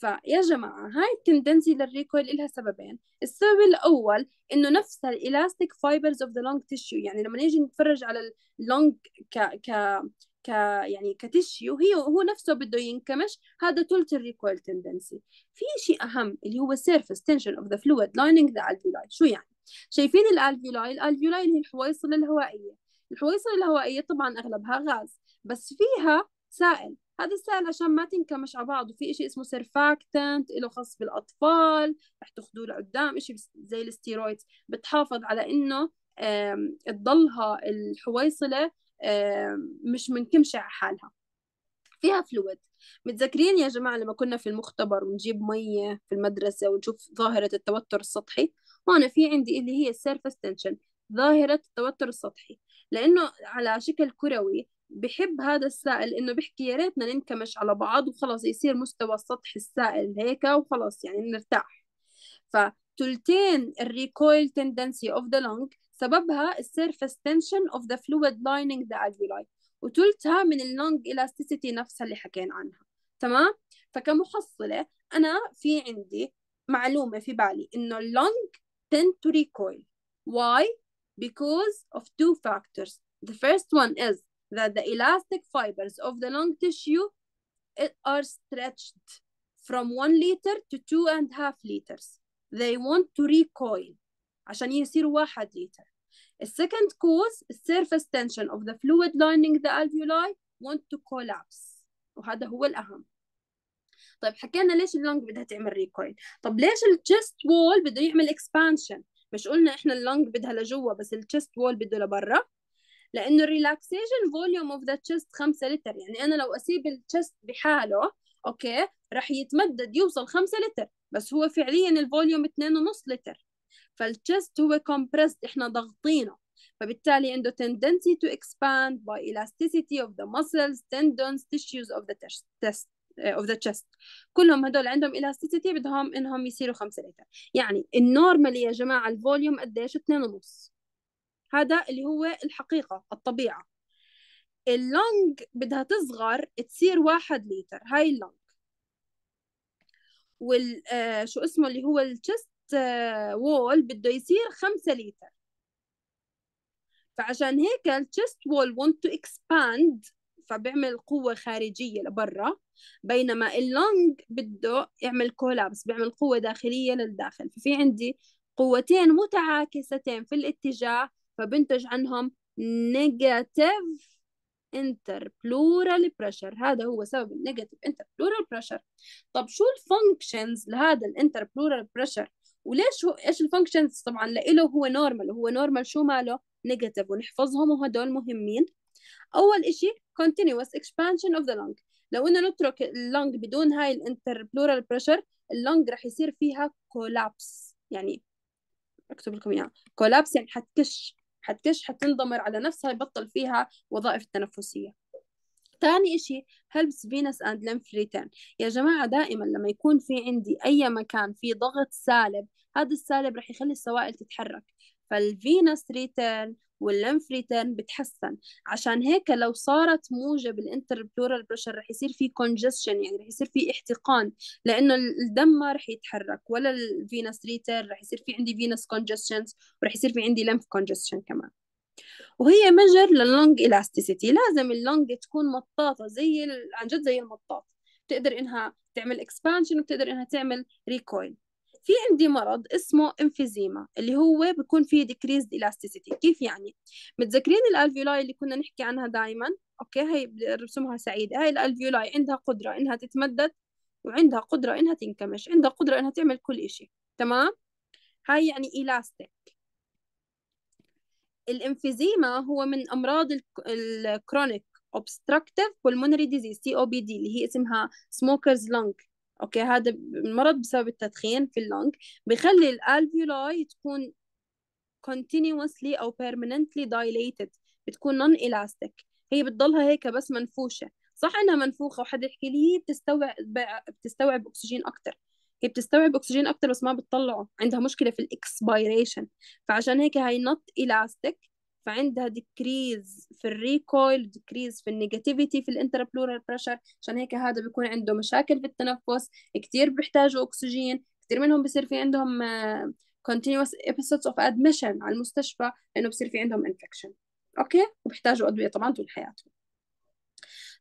فيا جماعة هاي التندنسي للريكويل إلها سببين السبب الأول إنه نفس الإلاستيك فايبرز أوف ذا لونج تيشيو يعني لما نيجي نتفرج على اللونج ك ك ك يعني كتشيو هي هو نفسه بده ينكمش هذا ثلث الريكويل تندنسي في شيء أهم اللي هو سيرفس تنشن أوف ذا فلويد لايننج ذا الفيولاي شو يعني شايفين الالفيولاي الالفيولاي اللي هي الحويصلة الهوائية الحويصلة الهوائية طبعا أغلبها غاز بس فيها سائل هذا السائل عشان ما تنكمش على بعض وفي إشي اسمه سيرفاكتنت له خاص بالأطفال رح تاخذوه لقدام إشي زي الستيرويد بتحافظ على إنه تضلها الحويصلة مش منكمشة على حالها فيها فلويد متذكرين يا جماعة لما كنا في المختبر ونجيب مية في المدرسة ونشوف ظاهرة التوتر السطحي هون في عندي اللي هي السيرفس تنشن ظاهرة التوتر السطحي لأنه على شكل كروي بحب هذا السائل انه بحكي يا ريتنا ننكمش على بعض وخلص يصير مستوى سطح السائل هيك وخلص يعني نرتاح فتلتين الريكويل تندنسي اوف ذا لونج سببها السيرفس تنشن اوف ذا فلويد لايننج ذا alveoli وتلتها من اللونج الاستيسيتي نفسها اللي حكينا عنها تمام فكمحصلة أنا في عندي معلومة في بالي إنه اللونج tend to recoil why because of two factors the first one is that the elastic fibers of the lung tissue are stretched from one liter to two and a half liters. They want to recoil عشان يصير واحد liter. The second cause, surface tension of the fluid lining the alveoli want to collapse. وهذا هو الأهم. طيب حكينا ليش اللونج بدها تعمل ريكويل طيب ليش الجست وول بده يعمل اكسبانشن مش قلنا احنا اللونج بدها لجوا بس الجست وول بده لبرا لانه الريلاكسيشن فوليوم اوف ذا تشست 5 لتر يعني انا لو اسيب التشست بحاله اوكي راح يتمدد يوصل 5 لتر بس هو فعليا الفوليوم 2.5 لتر فالتشست هو كومبرست احنا ضاغطينه فبالتالي عنده tendency to expand by elasticity of the muscles, tendons, tissues of the chest. of the chest كلهم هدول عندهم elasticity بدهم انهم يصيروا 5 لتر يعني النورمالي يا جماعه الفوليوم قديش 2.5 هذا اللي هو الحقيقة الطبيعة اللنج بدها تصغر تصير واحد لتر هاي اللنج وال آه، شو اسمه اللي هو الشست وول آه، بده يصير خمسة لتر فعشان هيك الشست وول want to expand فبيعمل قوة خارجية لبرا بينما اللونج بده يعمل كولابس بيعمل قوة داخلية للداخل ففي عندي قوتين متعاكستين في الاتجاه فبنتج عنهم نيجاتيف انتر بلورال بريشر هذا هو سبب النيجاتيف انتر بلورال بريشر طب شو الفانكشنز لهذا الانتر بلورال بريشر وليش هو ايش الفانكشنز طبعا لإله هو نورمال هو نورمال شو ماله نيجاتيف ونحفظهم وهدول مهمين اول إشي continuous expansion of the lung لو إنه نترك اللنج بدون هاي الانتربلورال بريشر اللنج راح يصير فيها كولابس يعني اكتب لكم اياها كولابس يعني حتكش حتكش حتنضمر على نفسها يبطل فيها وظائف تنفسية تاني إشي helps Venus and lymph return يا جماعة دائما لما يكون في عندي أي مكان في ضغط سالب هذا السالب رح يخلي السوائل تتحرك فالفينس ريتيرن ريتيرن بتحسن عشان هيك لو صارت موجب بالانتربلورال بريشر رح يصير في كونجستشن يعني رح يصير في احتقان لأنه الدم ما رح يتحرك ولا الفينس ريتر رح يصير في عندي فينس كونجستشن ورح يصير في عندي لمف كونجستشن كمان وهي مجر لللونج إلاستيسيتي لازم اللونج تكون مطاطة زي عن جد زي المطاط بتقدر إنها تعمل اكسبانشن وبتقدر إنها تعمل ريكويل في عندي مرض اسمه امفيزيما اللي هو بيكون فيه ديكريز الاستيسيتي كيف يعني متذكرين الالفيولاي اللي كنا نحكي عنها دائما اوكي هي رسمها سعيده هاي الالفيولاي عندها قدره انها تتمدد وعندها قدره انها تنكمش عندها قدره انها تعمل كل إشي تمام هاي يعني إلاستيك الانفيزيما هو من أمراض الكرونيك obstructive pulmonary بي دي اللي هي اسمها سموكرز لونج اوكي هذا المرض بسبب التدخين في اللونج بيخلي الالفيولاي تكون continuously او permanently dilated بتكون non elastic هي بتضلها هيك بس منفوشه صح انها منفوخه وحد يحكي لي هي بتستوعب بتستوعب اكسجين اكثر هي بتستوعب اكسجين اكثر بس ما بتطلعه عندها مشكله في الاكسبيريشن فعشان هيك هي نوت elastic فعندها ديكريز في الريكويل ديكريز في النيجاتيفيتي في الانتربلورال بريشر عشان هيك هذا بيكون عنده مشاكل في التنفس كتير بيحتاجوا اكسجين كتير منهم بصير في عندهم آه، continuous episodes of admission على المستشفى لانه بصير في عندهم infection اوكي وبيحتاجوا ادويه طبعا طول حياتهم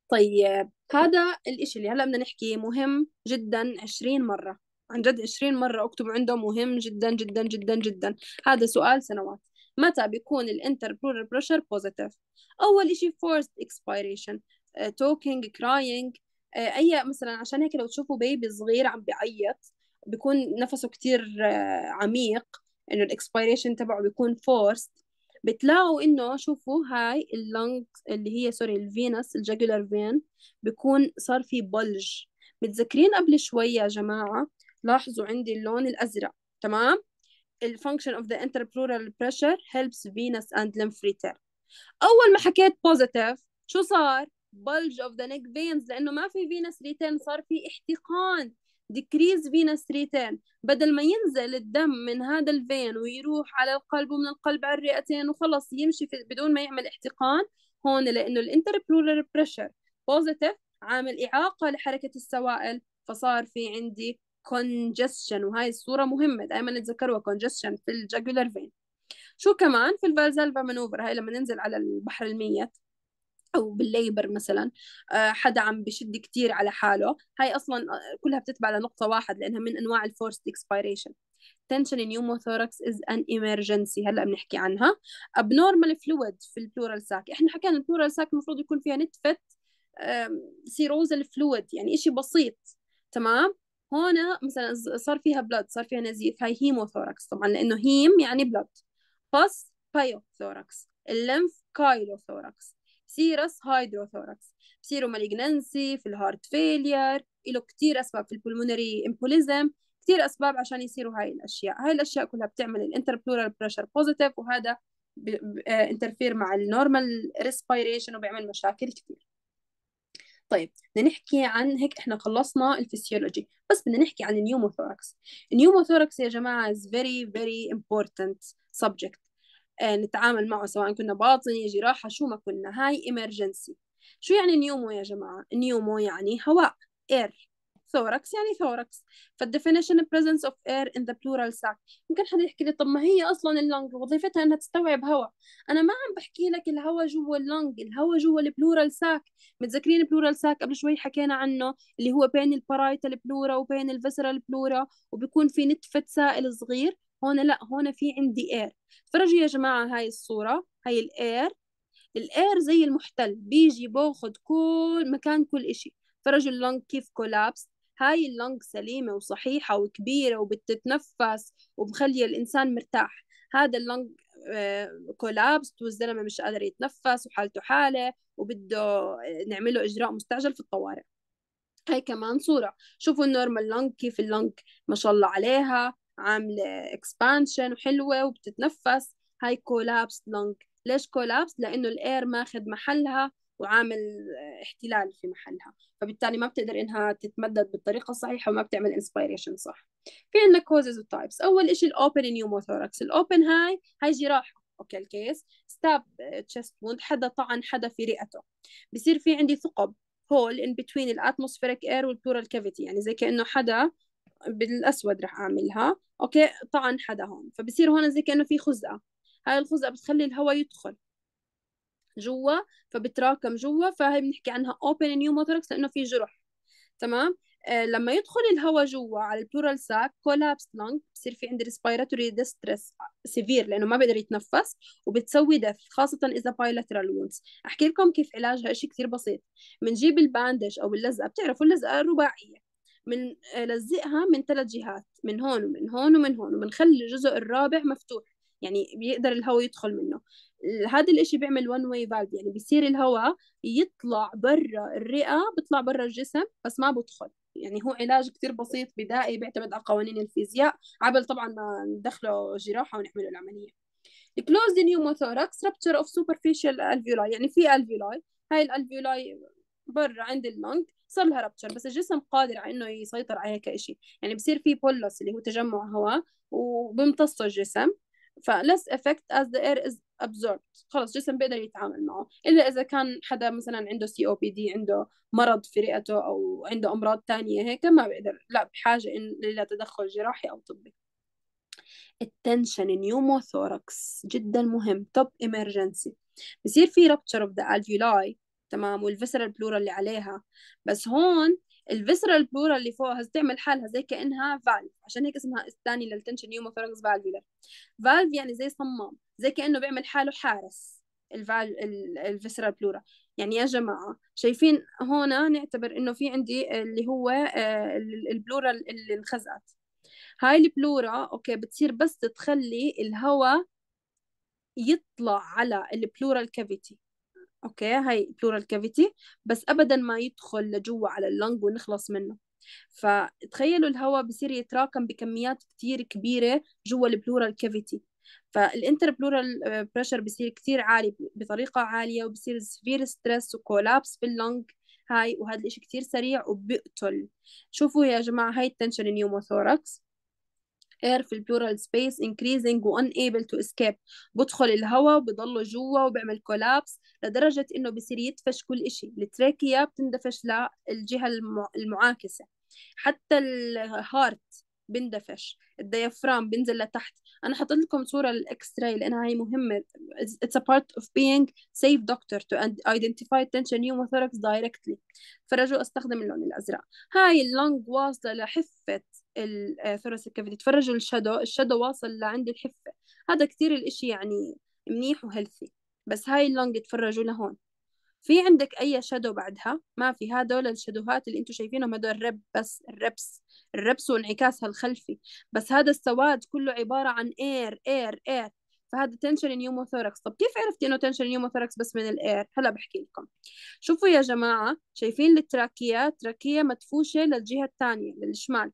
طيب آه، هذا الإشي اللي هلا بدنا نحكيه مهم جدا 20 مرة عن جد 20 مرة اكتبوا عنده مهم جدا جدا جدا جدا هذا سؤال سنوات متى بيكون الانتربلورال بريشر بوزيتيف اول شيء فورست اكسبيريشن توكينج كراينج اي مثلا عشان هيك لو تشوفوا بيبي صغير عم بيعيط بيكون نفسه كتير uh, عميق انه الاكسبيريشن تبعه بيكون فورست بتلاقوا انه شوفوا هاي اللنج اللي هي سوري الفينس الجاجولار فين بيكون صار في بلج متذكرين قبل شوي يا جماعه لاحظوا عندي اللون الازرق تمام function of the intrapleural pressure helps venous and lymph return أول ما حكيت positive شو صار؟ bulge of the neck veins لأنه ما في venous return صار في احتقان decrease venous return بدل ما ينزل الدم من هذا الفين ويروح على القلب ومن القلب على الرئتين وخلص يمشي في بدون ما يعمل احتقان هون لأنه intrapleural pressure positive عامل إعاقة لحركة السوائل فصار في عندي congestion وهاي الصورة مهمة دائما نتذكروها congestion في الجاكولار فين شو كمان في الفالزالفا مانوفر هاي لما ننزل على البحر الميت او بالليبر مثلا آه، حدا عم بشد كتير على حاله هاي اصلا آه، كلها بتتبع لنقطه واحد لانها من انواع الفورست اكسبيريشن tension in pneumothorax is an emergency هلا بنحكي عنها abnormal fluid في البلورال ساك احنا حكينا البلورال ساك المفروض يكون فيها نتفه سيروز الفلويد يعني إشي بسيط تمام هون مثلا صار فيها بلد صار فيها نزيف هاي هيموثوركس طبعا لانه هيم يعني بلد فص بايوثوركس اللمف كايلوثوركس سيرس هايدروثوركس بصيروا مالجننسي في الهارت فيلير له كتير أسباب في البلمونري امبوليزم كتير أسباب عشان يصيروا هاي الأشياء هاي الأشياء كلها بتعمل الانتربلورال بريشر بوزيتيف وهذا انترفير آه، مع النورمال ريسبيريشن وبيعمل مشاكل كتير طيب بدنا نحكي عن هيك احنا خلصنا الفسيولوجي بس بدنا نحكي عن النيوموثوركس النيوموثوركس يا جماعه is very very important subject آه، نتعامل معه سواء كنا باطني جراحة شو ما كنا هاي emergency شو يعني نيومو يا جماعة نيومو يعني هواء air ثوركس يعني ثوركس فالديفينيشن بريزنس اوف اير ان ذا بلورال ساك يمكن حدا يحكي لي طب ما هي اصلا اللنج وظيفتها انها تستوعب هواء انا ما عم بحكي لك الهواء جوا اللنج الهواء جوا البلورال ساك متذكرين البلورال ساك قبل شوي حكينا عنه اللي هو بين البارايتال بلورا وبين الفيسرال بلورا وبيكون في نتفة سائل صغير هون لا هون في عندي اير تفرجوا يا جماعة هاي الصورة هاي الاير الاير زي المحتل بيجي باخذ كل مكان كل اشي فرجوا اللونج كيف كولابس هاي اللنج سليمة وصحيحة وكبيرة وبتتنفس ومخلية الإنسان مرتاح هذا اللنج كولابس آه، والزلمة مش قادر يتنفس وحالته حالة وبده آه، نعمله إجراء مستعجل في الطوارئ هاي كمان صورة شوفوا النورمال لنج كيف اللنج ما شاء الله عليها عاملة اكسبانشن وحلوة وبتتنفس هاي كولابس لنج ليش كولابس لأنه الإير ماخذ محلها وعامل احتلال في محلها فبالتالي ما بتقدر انها تتمدد بالطريقه الصحيحه وما بتعمل انسبيريشن صح في عندنا كوزز وتايبس اول شيء الاوبن نيوموثوركس الاوبن هاي هاي جراحه اوكي الكيس ستاب تشست ووند حدا طعن حدا في رئته بصير في عندي ثقب هول ان بتوين الاتموسفيريك اير والبلورال كافيتي يعني زي كانه حدا بالاسود رح اعملها اوكي طعن حدا هون فبصير هون زي كانه في خزقه هاي الخزقه بتخلي الهواء يدخل جوا فبتراكم جوا فهي بنحكي عنها open pneumothorax لانه في جرح تمام آه لما يدخل الهواء جوا على البلورال ساك كولابس لونج بصير في عندي ريسبيراتوري ديستريس سيفير لانه ما بيقدر يتنفس وبتسوي دف خاصه اذا بايلاترال وونز احكي لكم كيف علاجها شيء كثير بسيط بنجيب الباندج او اللزقه بتعرفوا اللزقه الرباعيه من آه، لزقها من ثلاث جهات من هون ومن هون ومن هون وبنخلي الجزء الرابع مفتوح يعني بيقدر الهواء يدخل منه هذا الإشي بيعمل one way valve يعني بيصير الهواء يطلع برا الرئة بيطلع برا الجسم بس ما بدخل يعني هو علاج كتير بسيط بدائي بيعتمد على قوانين الفيزياء عبل طبعا ما ندخله جراحة ونعمله العملية closed pneumothorax rupture of superficial alveoli يعني في الفيولاي هاي الالفيولاي برا عند اللونج صار لها ربتشر بس الجسم قادر على انه يسيطر عليها كشيء يعني بصير في بولس اللي هو تجمع هواء وبيمتصه الجسم فلس افكت از ذا اير از absorbed خلص جسم بيقدر يتعامل معه الا اذا كان حدا مثلا عنده سي او بي دي عنده مرض في رئته او عنده امراض تانية هيك ما بيقدر لا بحاجه الى تدخل جراحي او طبي التنشن نيوموثوركس جدا مهم توب emergency بصير في رابتشر اوف ذا الفيولاي تمام والفسرة البلورا اللي عليها بس هون الفيسرال بلورا اللي فوقها هتعمل حالها زي كانها فالف عشان هيك اسمها الثاني للتنشن يوموثوركس فالفيلر فالف يعني زي صمام زي كانه بيعمل حاله حارس الفال الفيسرال بلورا يعني يا جماعة شايفين هنا نعتبر إنه في عندي اللي هو آه، البلورا اللي انخزقت هاي البلورا أوكي بتصير بس تخلي الهواء يطلع على البلورال كافيتي اوكي هاي بلورال كافيتي بس ابدا ما يدخل لجوا على اللنج ونخلص منه فتخيلوا الهواء بصير يتراكم بكميات كتير كبيرة جوا البلورال كافيتي فالانتر بلورال بريشر بصير كتير عالي بطريقة عالية وبصير سفير ستريس وكولابس في اللنج هاي وهذا الاشي كتير سريع وبقتل شوفوا يا جماعة هاي التنشن نيوموثوركس air في البلورال سبيس increasing unable to escape بدخل الهواء وبضله جوا وبعمل كولابس لدرجة إنه بصير يدفش كل إشي التراكيا بتندفش للجهة المعاكسة حتى الهارت بندفش الديافرام بنزل لتحت انا حطيت لكم صوره للاكس راي لانها هي مهمه it's a part of being safe doctor to identify tension pneumothorax directly فرجوا استخدم اللون الازرق هاي اللونج واصله لحفه الثوراسيك الكبدي تفرجوا الشادو الشادو واصل لعند الحفة هذا كثير الإشي يعني منيح وهيلثي بس هاي اللونج تفرجوا لهون في عندك أي شادو بعدها ما في هدول الشادوهات اللي انتم شايفينهم هدول الرب بس الربس الربس وانعكاسها الخلفي بس هذا السواد كله عبارة عن اير اير اير فهذا تنشن نيوموثوركس طب كيف عرفتي انه تنشن نيوموثوركس بس من الاير هلا بحكي لكم شوفوا يا جماعه شايفين التراكيات تراكية مدفوشه للجهه الثانيه للشمال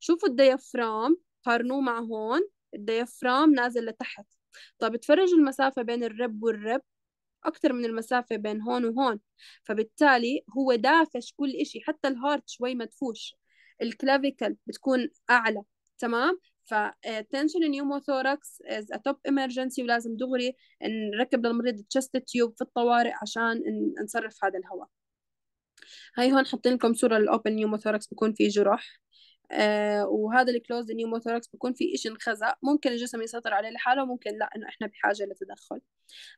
شوفوا الديافرام قارنوه مع هون الديافرام نازل لتحت طب تفرجوا المسافة بين الرب والرب أكتر من المسافة بين هون وهون فبالتالي هو دافش كل إشي حتى الهارت شوي مدفوش الكلافيكل بتكون أعلى تمام فالتنشن نيوموثوركس از توب امرجنسي ولازم دغري نركب للمريض تشست تيوب في الطوارئ عشان نصرف هذا الهواء هاي هون حاطين لكم صوره للاوبن نيوموثوركس بكون في جرح آه وهذا الكلوز نيوموثوركس بيكون في إشي انخزق ممكن الجسم يسيطر عليه لحاله وممكن لا إنه إحنا بحاجة لتدخل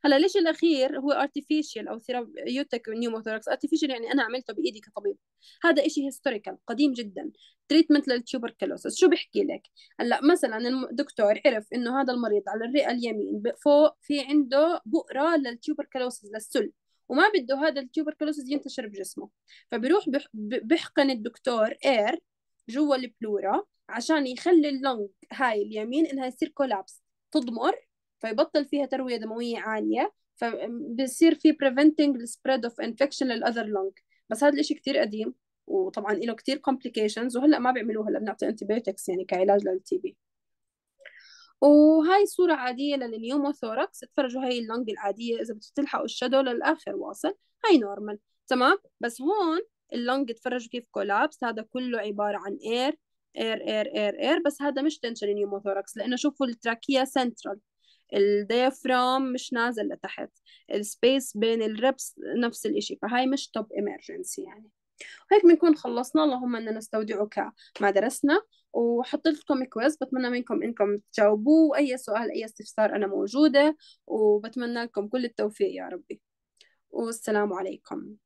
هلا ليش الأخير هو ارتفيشال أو ثيرابيوتك نيوموثوركس ارتفيشال يعني أنا عملته بإيدي كطبيب هذا إشي هيستوريكال قديم جدا تريتمنت للتيوبركلوسس شو بحكي لك هلا مثلا الدكتور عرف إنه هذا المريض على الرئة اليمين فوق في عنده بؤرة للتيوبركلوسس للسل وما بده هذا التيوبركلوسز ينتشر بجسمه فبيروح بحقن الدكتور اير جوا البلورا عشان يخلي اللنج هاي اليمين انها يصير كولابس تضمر فيبطل فيها تروية دموية عالية فبصير في preventing the spread of infection للأذر لونج بس هذا الإشي كتير قديم وطبعا له كتير complications وهلا ما بيعملوه هلا بنعطي antibiotics يعني كعلاج للتي بي وهاي صورة عادية للنيوموثوركس اتفرجوا هاي اللنج العادية إذا بتلحقوا الشادو للآخر واصل هاي نورمال تمام بس هون اللونج تفرجوا كيف كولابس هذا كله عبارة عن اير اير اير اير اير بس هذا مش تنشن نيوموثوركس لانه شوفوا التراكية سنترال الديافرام مش نازل لتحت السبيس بين الربس نفس الإشي فهاي مش توب إمرجنسي يعني وهيك بنكون خلصنا اللهم أننا نستودعك ما درسنا وحطيت لكم كويز بتمنى منكم انكم تجاوبوه اي سؤال اي استفسار انا موجوده وبتمنى لكم كل التوفيق يا ربي والسلام عليكم